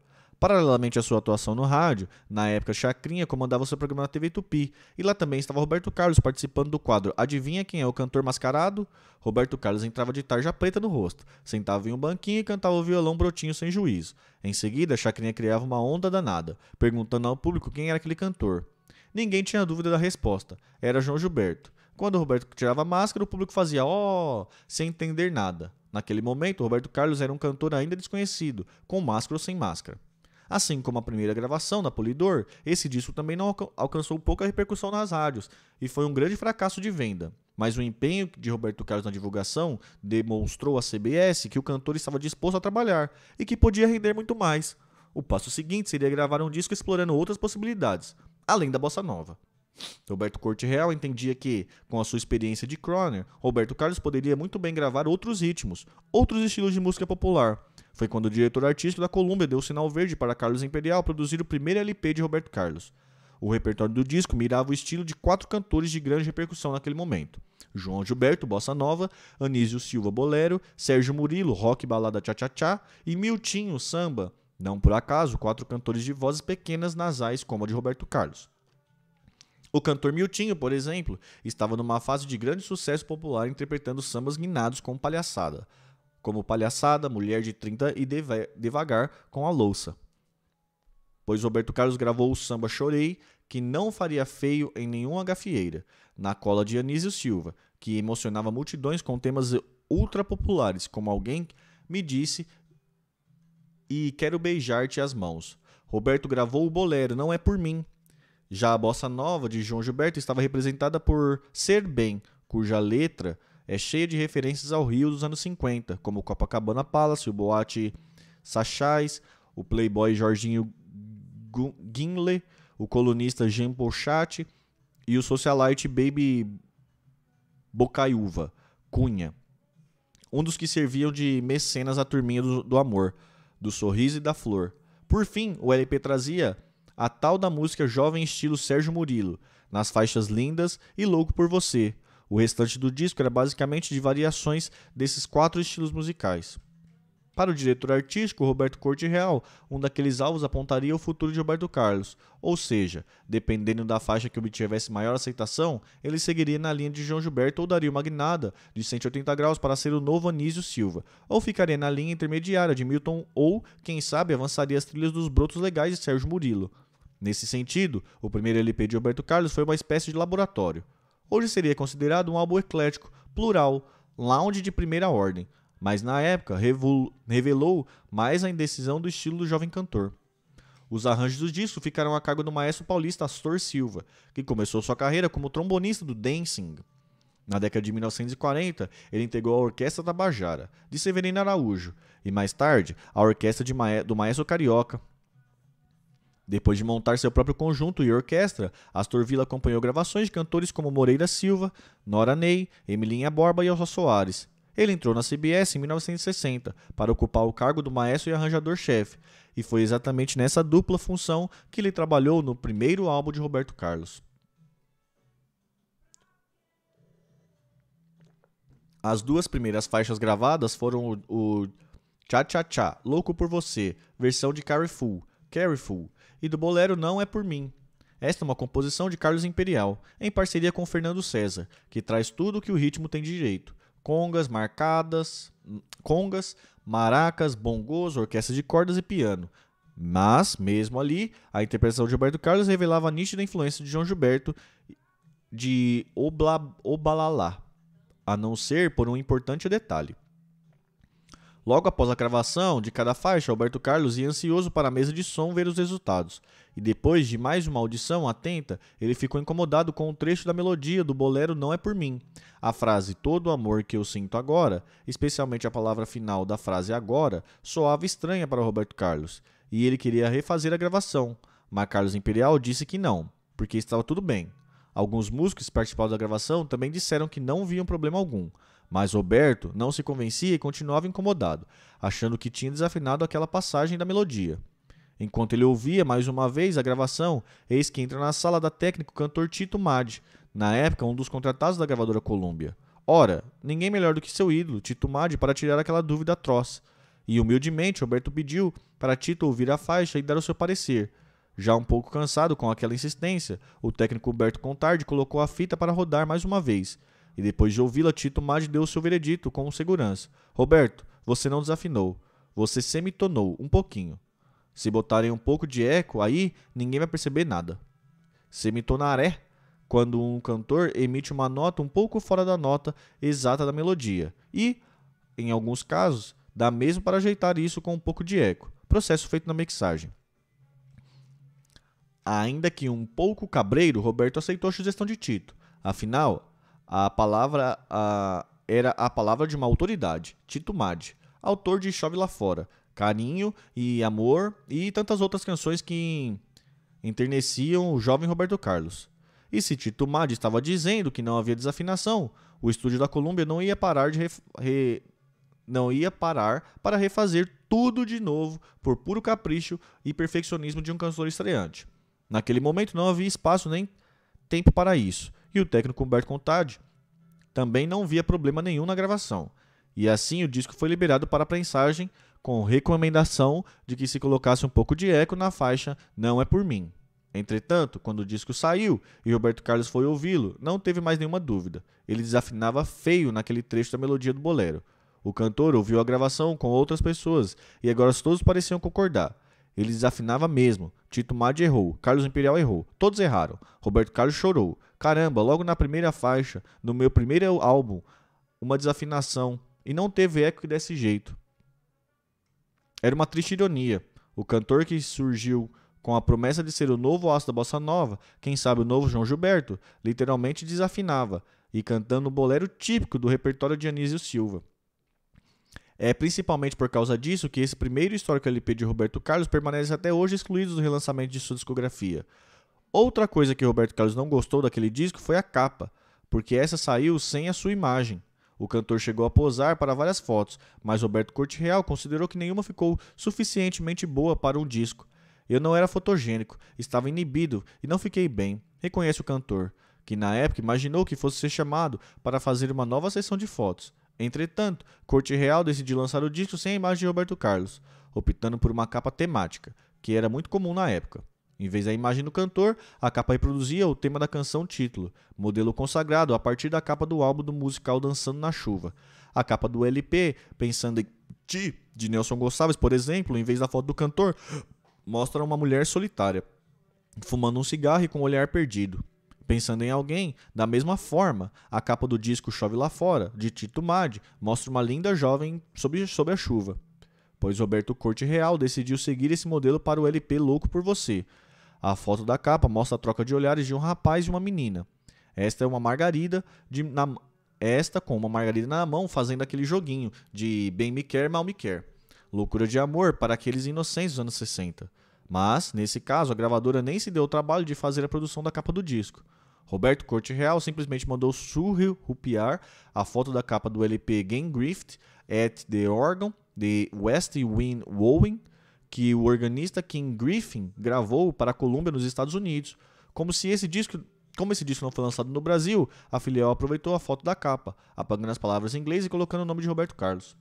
Paralelamente à sua atuação no rádio, na época Chacrinha comandava seu programa na TV Tupi, e lá também estava Roberto Carlos participando do quadro Adivinha quem é o cantor mascarado? Roberto Carlos entrava de tarja preta no rosto, sentava em um banquinho e cantava o violão brotinho sem juízo. Em seguida, Chacrinha criava uma onda danada, perguntando ao público quem era aquele cantor. Ninguém tinha dúvida da resposta, era João Gilberto. Quando Roberto tirava a máscara, o público fazia ó, oh! sem entender nada. Naquele momento, Roberto Carlos era um cantor ainda desconhecido, com máscara ou sem máscara. Assim como a primeira gravação da Polidor, esse disco também não alcançou pouca repercussão nas rádios e foi um grande fracasso de venda. Mas o empenho de Roberto Carlos na divulgação demonstrou à CBS que o cantor estava disposto a trabalhar e que podia render muito mais. O passo seguinte seria gravar um disco explorando outras possibilidades, além da bossa nova. Roberto Corte Real entendia que, com a sua experiência de Croner, Roberto Carlos poderia muito bem gravar outros ritmos, outros estilos de música popular. Foi quando o diretor artístico da Columbia deu o sinal verde para Carlos Imperial produzir o primeiro LP de Roberto Carlos. O repertório do disco mirava o estilo de quatro cantores de grande repercussão naquele momento: João Gilberto, bossa nova, Anísio Silva, bolero, Sérgio Murilo, rock balada tchá-tchá-tchá e Miltinho, samba. Não por acaso, quatro cantores de vozes pequenas nasais como a de Roberto Carlos. O cantor Miltinho, por exemplo, estava numa fase de grande sucesso popular interpretando sambas guinados com palhaçada, como Palhaçada, Mulher de 30 e Devagar com a Louça. Pois Roberto Carlos gravou o samba Chorei, que não faria feio em nenhuma gafieira, na cola de Anísio Silva, que emocionava multidões com temas ultra populares, como alguém me disse e Quero Beijar-te as Mãos. Roberto gravou o bolero Não É Por Mim, já a bossa nova de João Gilberto estava representada por Ser Bem, cuja letra é cheia de referências ao Rio dos anos 50, como o Copacabana Palace, o Boate Sachais, o playboy Jorginho Guinle, o colunista Jean Pochat e o socialite Baby Bocaiúva Cunha, um dos que serviam de mecenas à turminha do, do amor, do sorriso e da flor. Por fim, o LP trazia a tal da música jovem estilo Sérgio Murilo, nas faixas Lindas e Louco por Você. O restante do disco era basicamente de variações desses quatro estilos musicais. Para o diretor artístico Roberto Corte Real, um daqueles alvos apontaria o futuro de Roberto Carlos, ou seja, dependendo da faixa que obtivesse maior aceitação, ele seguiria na linha de João Gilberto ou daria uma guinada de 180 graus para ser o novo Anísio Silva, ou ficaria na linha intermediária de Milton ou, quem sabe, avançaria as trilhas dos brotos legais de Sérgio Murilo. Nesse sentido, o primeiro LP de Roberto Carlos foi uma espécie de laboratório. Hoje seria considerado um álbum eclético, plural, lounge de primeira ordem, mas na época revelou mais a indecisão do estilo do jovem cantor. Os arranjos do disco ficaram a cargo do maestro paulista Astor Silva, que começou sua carreira como trombonista do Dancing. Na década de 1940, ele integrou a Orquestra Tabajara, de Severino Araújo, e mais tarde, a Orquestra do Maestro Carioca. Depois de montar seu próprio conjunto e orquestra, Astor Villa acompanhou gravações de cantores como Moreira Silva, Nora Ney, Emilinha Borba e Elsa Soares, ele entrou na CBS em 1960 para ocupar o cargo do maestro e arranjador-chefe, e foi exatamente nessa dupla função que ele trabalhou no primeiro álbum de Roberto Carlos. As duas primeiras faixas gravadas foram o, Cha Cha Cha, Louco por Você, versão de Careful, Careful, e do bolero Não É Por Mim. Esta é uma composição de Carlos Imperial, em parceria com Fernando César, que traz tudo o que o ritmo tem de direito congas marcadas, congas, maracas, bongos, orquestra de cordas e piano. Mas, mesmo ali, a interpretação de Gilberto Carlos revelava a nítida influência de João Gilberto de Obla, Obalalá, a não ser por um importante detalhe. Logo após a gravação de cada faixa, Alberto Carlos ia ansioso para a mesa de som ver os resultados e depois de mais uma audição atenta, ele ficou incomodado com o um trecho da melodia do bolero Não é por mim. A frase todo o amor que eu sinto agora, especialmente a palavra final da frase agora, soava estranha para Roberto Carlos, e ele queria refazer a gravação, mas Carlos Imperial disse que não, porque estava tudo bem. Alguns músicos participantes da gravação também disseram que não viam problema algum, mas Roberto não se convencia e continuava incomodado, achando que tinha desafinado aquela passagem da melodia. Enquanto ele ouvia mais uma vez a gravação, eis que entra na sala da técnica o cantor Tito Mad, na época um dos contratados da gravadora Columbia. Ora, ninguém melhor do que seu ídolo, Tito Mad, para tirar aquela dúvida atroz. E humildemente Roberto pediu para Tito ouvir a faixa e dar o seu parecer. Já um pouco cansado com aquela insistência, o técnico Humberto Contardi colocou a fita para rodar mais uma vez. E depois de ouvi-la, Tito Mad deu seu veredito com segurança. Roberto, você não desafinou. Você semitonou um pouquinho. Se botarem um pouco de eco aí, ninguém vai perceber nada. Semitonaré, quando um cantor emite uma nota um pouco fora da nota exata da melodia e, em alguns casos, dá mesmo para ajeitar isso com um pouco de eco, processo feito na mixagem. Ainda que um pouco cabreiro, Roberto aceitou a sugestão de Tito. Afinal, a palavra a, era a palavra de uma autoridade, Tito Madi, autor de Chove Lá Fora, Carinho e Amor e tantas outras canções que enterneciam o jovem Roberto Carlos. E se Tito Madi estava dizendo que não havia desafinação, o estúdio da Columbia não ia parar de ref... re... não ia parar para refazer tudo de novo por puro capricho e perfeccionismo de um cantor estreante. Naquele momento não havia espaço nem tempo para isso, e o técnico Humberto Contade também não via problema nenhum na gravação. E assim o disco foi liberado para a prensagem com recomendação de que se colocasse um pouco de eco na faixa Não é por mim. Entretanto, quando o disco saiu e Roberto Carlos foi ouvi-lo, não teve mais nenhuma dúvida. Ele desafinava feio naquele trecho da melodia do bolero. O cantor ouviu a gravação com outras pessoas e agora todos pareciam concordar. Ele desafinava mesmo. Tito Madi errou, Carlos Imperial errou, todos erraram. Roberto Carlos chorou. Caramba, logo na primeira faixa, no meu primeiro álbum, uma desafinação. E não teve eco desse jeito. Era uma triste ironia. O cantor que surgiu com a promessa de ser o novo aço da bossa nova, quem sabe o novo João Gilberto, literalmente desafinava e cantando o bolero típico do repertório de Anísio Silva. É principalmente por causa disso que esse primeiro histórico LP de Roberto Carlos permanece até hoje excluído do relançamento de sua discografia. Outra coisa que Roberto Carlos não gostou daquele disco foi a capa, porque essa saiu sem a sua imagem. O cantor chegou a posar para várias fotos, mas Roberto Corte Real considerou que nenhuma ficou suficientemente boa para um disco. Eu não era fotogênico, estava inibido e não fiquei bem, reconhece o cantor, que na época imaginou que fosse ser chamado para fazer uma nova sessão de fotos. Entretanto, Corte Real decidiu lançar o disco sem a imagem de Roberto Carlos, optando por uma capa temática, que era muito comum na época. Em vez da imagem do cantor, a capa reproduzia o tema da canção título, modelo consagrado a partir da capa do álbum do musical Dançando na Chuva. A capa do LP, pensando em Ti, de Nelson Gonçalves, por exemplo, em vez da foto do cantor, mostra uma mulher solitária, fumando um cigarro e com um olhar perdido. Pensando em alguém, da mesma forma, a capa do disco Chove Lá Fora, de Tito Madi mostra uma linda jovem sob, sob a chuva. Pois Roberto Corte Real decidiu seguir esse modelo para o LP Louco por Você, a foto da capa mostra a troca de olhares de um rapaz e uma menina. Esta é uma margarida de, na, esta com uma margarida na mão fazendo aquele joguinho de bem me quer, mal me quer. Loucura de amor para aqueles inocentes dos anos 60. Mas, nesse caso, a gravadora nem se deu o trabalho de fazer a produção da capa do disco. Roberto Corte Real simplesmente mandou rupiar a foto da capa do LP Game Grift at the Organ de West Wynne Wowing que o organista King Griffin gravou para a Columbia nos Estados Unidos. Como se esse disco, como esse disco não foi lançado no Brasil, a filial aproveitou a foto da capa, apagando as palavras em inglês e colocando o nome de Roberto Carlos.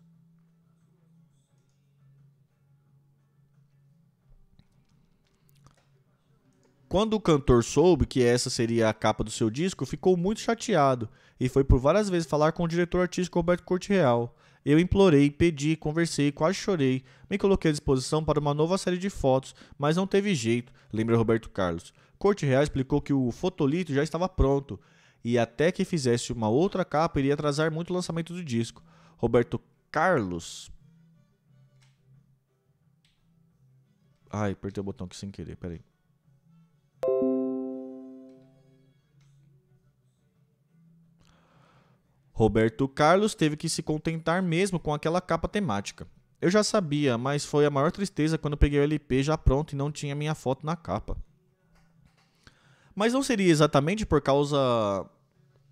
Quando o cantor soube que essa seria a capa do seu disco, ficou muito chateado e foi por várias vezes falar com o diretor artístico Roberto Corte Real. Eu implorei, pedi, conversei, quase chorei, me coloquei à disposição para uma nova série de fotos, mas não teve jeito, lembra Roberto Carlos. Corte Real explicou que o fotolito já estava pronto e até que fizesse uma outra capa iria atrasar muito o lançamento do disco. Roberto Carlos. Ai, apertei o botão aqui sem querer, peraí. Roberto Carlos teve que se contentar mesmo com aquela capa temática. Eu já sabia, mas foi a maior tristeza quando peguei o LP já pronto e não tinha minha foto na capa. Mas não seria exatamente por causa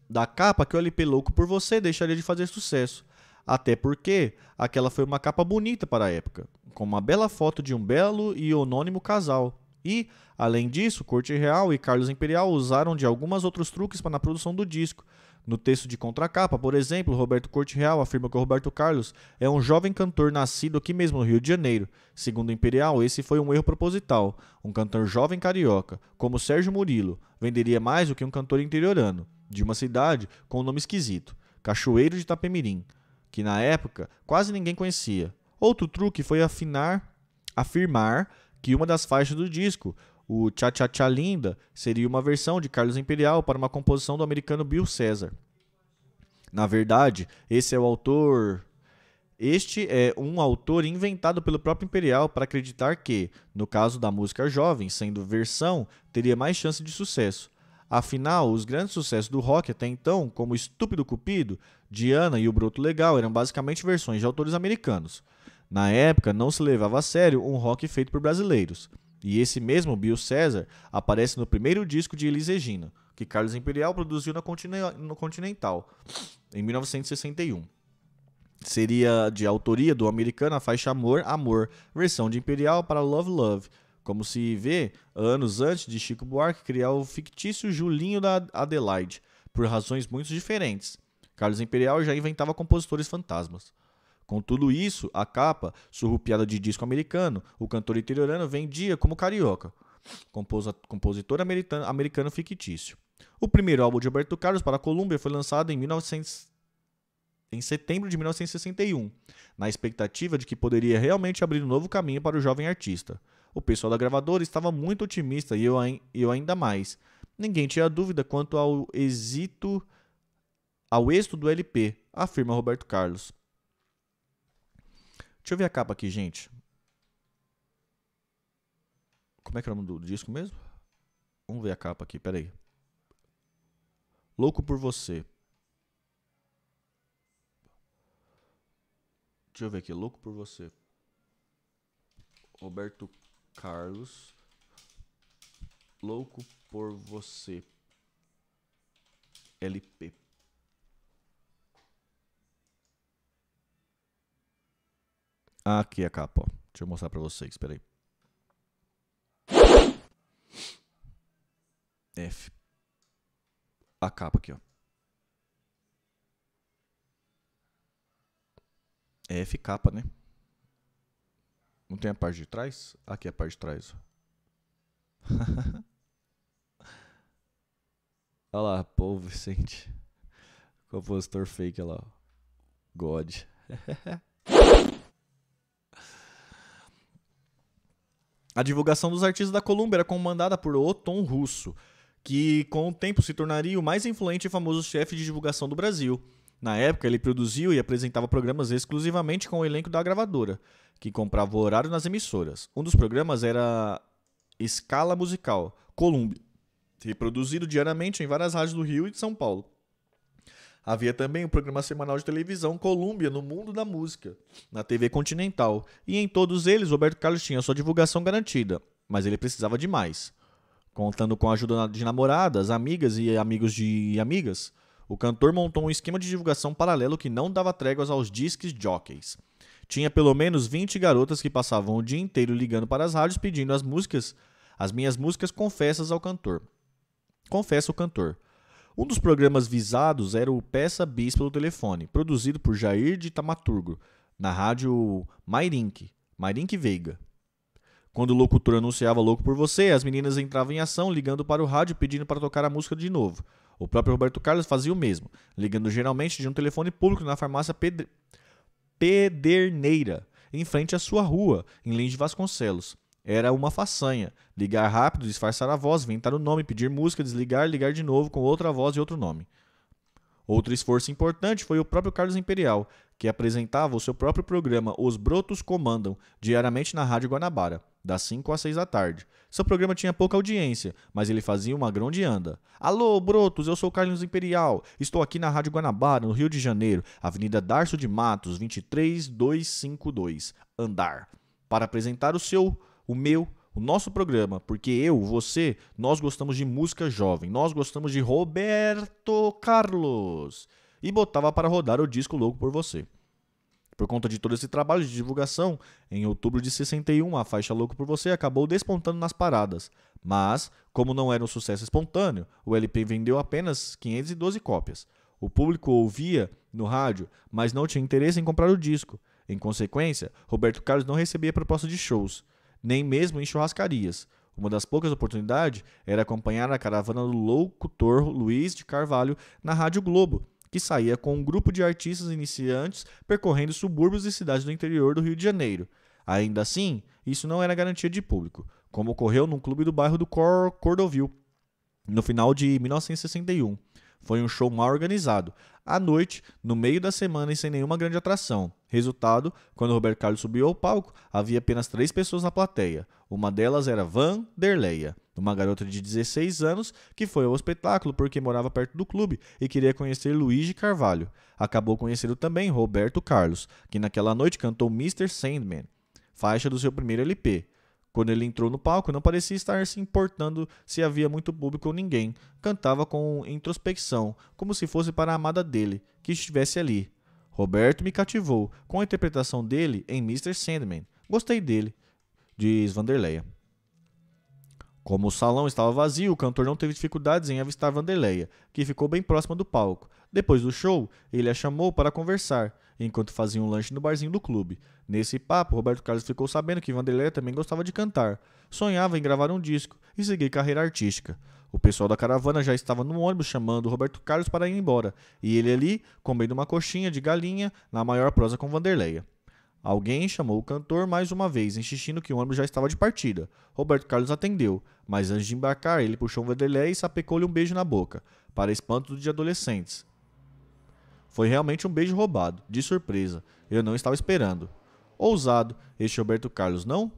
da capa que o LP Louco por Você deixaria de fazer sucesso. Até porque aquela foi uma capa bonita para a época, com uma bela foto de um belo e anônimo casal. E, além disso, Corte Real e Carlos Imperial usaram de alguns outros truques para na produção do disco, no texto de contracapa, por exemplo, Roberto Corte Real afirma que Roberto Carlos é um jovem cantor nascido aqui mesmo no Rio de Janeiro. Segundo o Imperial, esse foi um erro proposital. Um cantor jovem carioca, como Sérgio Murilo, venderia mais do que um cantor interiorano, de uma cidade com um nome esquisito, Cachoeiro de Itapemirim, que na época quase ninguém conhecia. Outro truque foi afinar, afirmar que uma das faixas do disco o Cha Cha Cha Linda seria uma versão de Carlos Imperial para uma composição do americano Bill César. Na verdade, esse é o autor. Este é um autor inventado pelo próprio Imperial para acreditar que, no caso da música jovem, sendo versão, teria mais chance de sucesso. Afinal, os grandes sucessos do rock até então, como Estúpido Cupido, Diana e O Broto Legal, eram basicamente versões de autores americanos. Na época, não se levava a sério um rock feito por brasileiros. E esse mesmo Bill César aparece no primeiro disco de Elis Regina, que Carlos Imperial produziu na Continental, em 1961. Seria de autoria do americano a faixa Amor, Amor, versão de Imperial para Love, Love, como se vê anos antes de Chico Buarque criar o fictício Julinho da Adelaide, por razões muito diferentes. Carlos Imperial já inventava compositores fantasmas. Com tudo isso, a capa, surrupiada de disco americano, o cantor interiorano vendia como carioca, composa, compositor americano, americano fictício. O primeiro álbum de Roberto Carlos para a Columbia foi lançado em 1900 em setembro de 1961, na expectativa de que poderia realmente abrir um novo caminho para o jovem artista. O pessoal da gravadora estava muito otimista e eu, eu ainda mais. Ninguém tinha dúvida quanto ao êxito ao êxito do LP, afirma Roberto Carlos. Deixa eu ver a capa aqui, gente. Como é que é o nome do disco mesmo? Vamos ver a capa aqui, peraí. Louco por Você. Deixa eu ver aqui, Louco por Você. Roberto Carlos. Louco por Você. LP. Aqui é a capa, ó. Deixa eu mostrar para vocês, peraí. F. A capa aqui, ó. É F capa, né? Não tem a parte de trás? Aqui é a parte de trás, ó. Olha lá, povo Vicente. Compositor fake, olha lá. God. A divulgação dos artistas da Columbia era comandada por Otom Russo, que com o tempo se tornaria o mais influente e famoso chefe de divulgação do Brasil. Na época, ele produziu e apresentava programas exclusivamente com o elenco da gravadora, que comprava o horário nas emissoras. Um dos programas era Escala Musical, Columbia, reproduzido diariamente em várias rádios do Rio e de São Paulo. Havia também o um programa semanal de televisão Colômbia no Mundo da Música, na TV Continental, e em todos eles Roberto Carlos tinha sua divulgação garantida, mas ele precisava de mais. Contando com a ajuda de namoradas, amigas e amigos de amigas, o cantor montou um esquema de divulgação paralelo que não dava tréguas aos disques jockeys. Tinha pelo menos 20 garotas que passavam o dia inteiro ligando para as rádios pedindo as músicas, as minhas músicas confessas ao cantor. Confessa o cantor. Um dos programas visados era o Peça Bis pelo telefone, produzido por Jair de Tamaturgo, na rádio Mairink, Mairink Veiga. Quando o locutor anunciava Louco por Você, as meninas entravam em ação ligando para o rádio pedindo para tocar a música de novo. O próprio Roberto Carlos fazia o mesmo, ligando geralmente de um telefone público na farmácia Pedre... Pederneira, em frente à sua rua, em Linde de Vasconcelos. Era uma façanha. Ligar rápido, disfarçar a voz, inventar o nome, pedir música, desligar, ligar de novo com outra voz e outro nome. Outro esforço importante foi o próprio Carlos Imperial, que apresentava o seu próprio programa Os Brotos Comandam, diariamente na Rádio Guanabara, das 5 às 6 da tarde. Seu programa tinha pouca audiência, mas ele fazia uma grande anda. Alô, Brotos, eu sou Carlos Imperial. Estou aqui na Rádio Guanabara, no Rio de Janeiro, Avenida Darcio de Matos, 23252, andar, para apresentar o seu o meu, o nosso programa, porque eu, você, nós gostamos de música jovem, nós gostamos de Roberto Carlos. E botava para rodar o disco Louco por Você. Por conta de todo esse trabalho de divulgação, em outubro de 61, a faixa Louco por Você acabou despontando nas paradas. Mas, como não era um sucesso espontâneo, o LP vendeu apenas 512 cópias. O público ouvia no rádio, mas não tinha interesse em comprar o disco. Em consequência, Roberto Carlos não recebia proposta de shows nem mesmo em churrascarias. Uma das poucas oportunidades era acompanhar a caravana do louco torro Luiz de Carvalho na Rádio Globo, que saía com um grupo de artistas iniciantes percorrendo subúrbios e cidades do interior do Rio de Janeiro. Ainda assim, isso não era garantia de público, como ocorreu num clube do bairro do Cor Cordovil, no final de 1961. Foi um show mal organizado, à noite, no meio da semana e sem nenhuma grande atração. Resultado: quando Roberto Carlos subiu ao palco, havia apenas três pessoas na plateia. Uma delas era Vanderleia, uma garota de 16 anos que foi ao espetáculo porque morava perto do clube e queria conhecer de Carvalho. Acabou conhecendo também Roberto Carlos, que naquela noite cantou Mr. Sandman, faixa do seu primeiro LP. Quando ele entrou no palco, não parecia estar se importando se havia muito público ou ninguém. Cantava com introspecção, como se fosse para a amada dele, que estivesse ali. Roberto me cativou com a interpretação dele em Mr. Sandman. Gostei dele, diz Vanderleia. Como o salão estava vazio, o cantor não teve dificuldades em avistar Vanderleia, que ficou bem próxima do palco. Depois do show, ele a chamou para conversar, enquanto fazia um lanche no barzinho do clube. Nesse papo, Roberto Carlos ficou sabendo que Vanderleia também gostava de cantar, sonhava em gravar um disco e seguir carreira artística. O pessoal da caravana já estava no ônibus chamando o Roberto Carlos para ir embora, e ele ali, comendo uma coxinha de galinha, na maior prosa com Vanderleia. Alguém chamou o cantor mais uma vez, insistindo que o ônibus já estava de partida. Roberto Carlos atendeu, mas antes de embarcar, ele puxou Vanderleia e sapecou-lhe um beijo na boca, para espanto de adolescentes. Foi realmente um beijo roubado, de surpresa. Eu não estava esperando. Ousado, este Roberto Carlos não?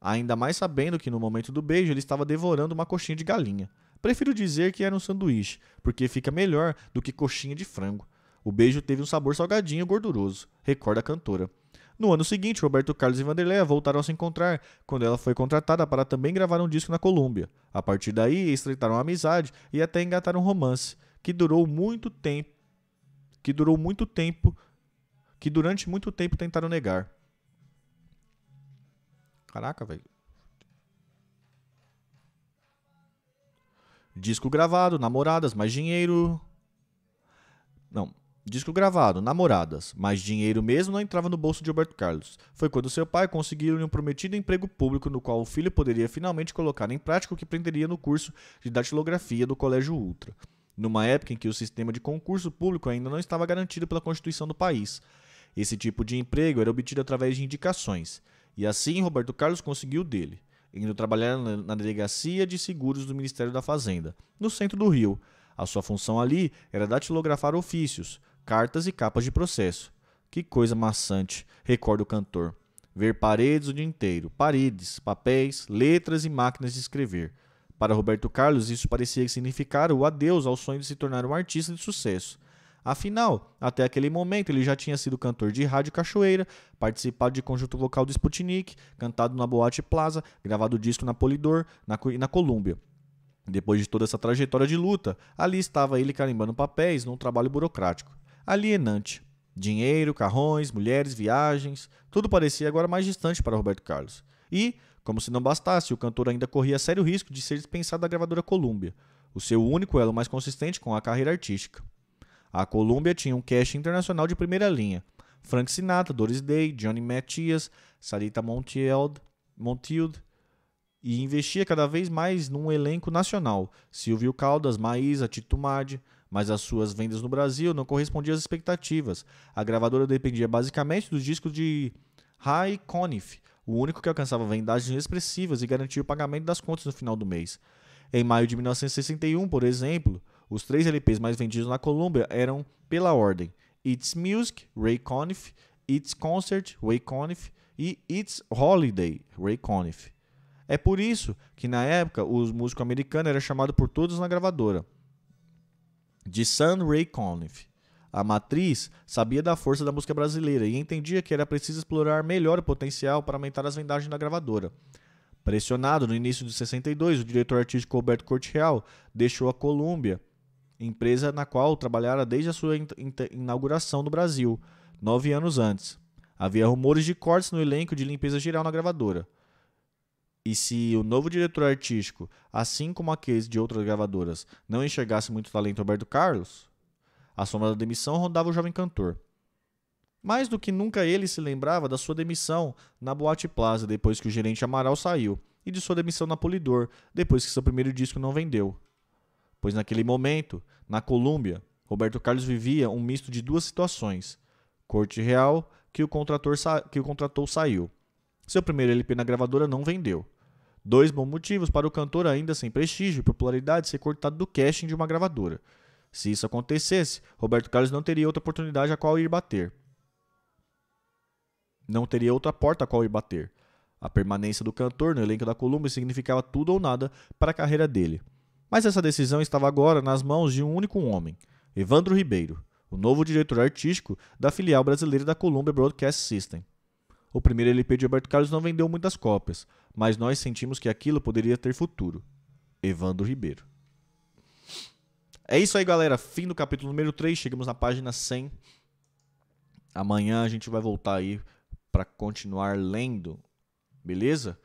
Ainda mais sabendo que no momento do beijo ele estava devorando uma coxinha de galinha. Prefiro dizer que era um sanduíche, porque fica melhor do que coxinha de frango. O beijo teve um sabor salgadinho e gorduroso, recorda a cantora. No ano seguinte, Roberto Carlos e Vanderleia voltaram a se encontrar, quando ela foi contratada para também gravar um disco na Colômbia. A partir daí, estreitaram a amizade e até engataram um romance, que durou muito tempo, que durou muito tempo, que durante muito tempo tentaram negar. Caraca, velho. Disco gravado, namoradas, mais dinheiro. Não. Disco gravado, namoradas, mais dinheiro mesmo não entrava no bolso de Roberto Carlos. Foi quando seu pai conseguiu-lhe um prometido emprego público no qual o filho poderia finalmente colocar em prática o que aprenderia no curso de datilografia do Colégio Ultra. Numa época em que o sistema de concurso público ainda não estava garantido pela Constituição do país. Esse tipo de emprego era obtido através de indicações, e assim Roberto Carlos conseguiu dele indo trabalhar na delegacia de seguros do Ministério da Fazenda, no centro do Rio. A sua função ali era datilografar ofícios, cartas e capas de processo. Que coisa maçante, recorda o cantor. Ver paredes o dia inteiro, paredes, papéis, letras e máquinas de escrever. Para Roberto Carlos, isso parecia significar o adeus ao sonho de se tornar um artista de sucesso. Afinal, até aquele momento ele já tinha sido cantor de rádio Cachoeira, participado de conjunto vocal do Sputnik, cantado na Boate Plaza, gravado disco na Polidor na, na Colômbia. Depois de toda essa trajetória de luta, ali estava ele carimbando papéis num trabalho burocrático, alienante. Dinheiro, carrões, mulheres, viagens, tudo parecia agora mais distante para Roberto Carlos. E, como se não bastasse, o cantor ainda corria sério risco de ser dispensado da gravadora Columbia, o seu único elo mais consistente com a carreira artística. A Colômbia tinha um cast internacional de primeira linha. Frank Sinatra, Doris Day, Johnny Mathias, Sarita Montield, e investia cada vez mais num elenco nacional. Silvio Caldas, Maísa, Tito Madi, mas as suas vendas no Brasil não correspondiam às expectativas. A gravadora dependia basicamente dos discos de Ray Conniff, o único que alcançava vendagens expressivas e garantia o pagamento das contas no final do mês. Em maio de 1961, por exemplo, os três LPs mais vendidos na Colômbia eram, pela ordem, It's Music, Ray Conniff, It's Concert, Ray Conniff e It's Holiday, Ray Conniff. É por isso que na época o músico americano era chamado por todos na gravadora de Sun Ray Conniff. A matriz sabia da força da música brasileira e entendia que era preciso explorar melhor o potencial para aumentar as vendagens da gravadora. Pressionado no início de 62, o diretor artístico Roberto Corte Real deixou a Colômbia empresa na qual trabalhara desde a sua inauguração no Brasil, nove anos antes. Havia rumores de cortes no elenco de limpeza geral na gravadora. E se o novo diretor artístico, assim como aqueles de outras gravadoras, não enxergasse muito talento Roberto Carlos, a sombra da demissão rondava o jovem cantor. Mais do que nunca ele se lembrava da sua demissão na Boate Plaza depois que o gerente Amaral saiu e de sua demissão na Polidor depois que seu primeiro disco não vendeu pois naquele momento, na Colômbia, Roberto Carlos vivia um misto de duas situações: corte real, que o, que o contratou saiu. Seu primeiro LP na gravadora não vendeu. Dois bons motivos para o cantor, ainda sem prestígio e popularidade, ser cortado do casting de uma gravadora. Se isso acontecesse, Roberto Carlos não teria outra oportunidade a qual ir bater. Não teria outra porta a qual ir bater. A permanência do cantor no elenco da Columbia significava tudo ou nada para a carreira dele. Mas essa decisão estava agora nas mãos de um único homem, Evandro Ribeiro, o novo diretor artístico da filial brasileira da Columbia Broadcast System. O primeiro LP de Roberto Carlos não vendeu muitas cópias, mas nós sentimos que aquilo poderia ter futuro. Evandro Ribeiro. É isso aí, galera. Fim do capítulo número 3. Chegamos na página 100. Amanhã a gente vai voltar aí para continuar lendo. Beleza?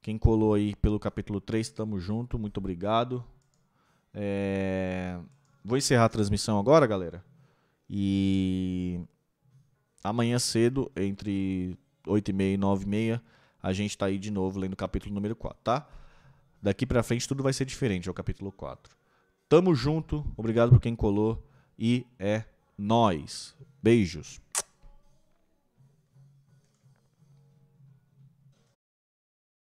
Quem colou aí pelo capítulo 3, tamo junto. Muito obrigado. É... Vou encerrar a transmissão agora, galera. E amanhã cedo, entre 8h30 e 9h30, a gente está aí de novo lendo o capítulo número 4, tá? Daqui pra frente tudo vai ser diferente, é o capítulo 4. Tamo junto, obrigado por quem colou e é nós. Beijos.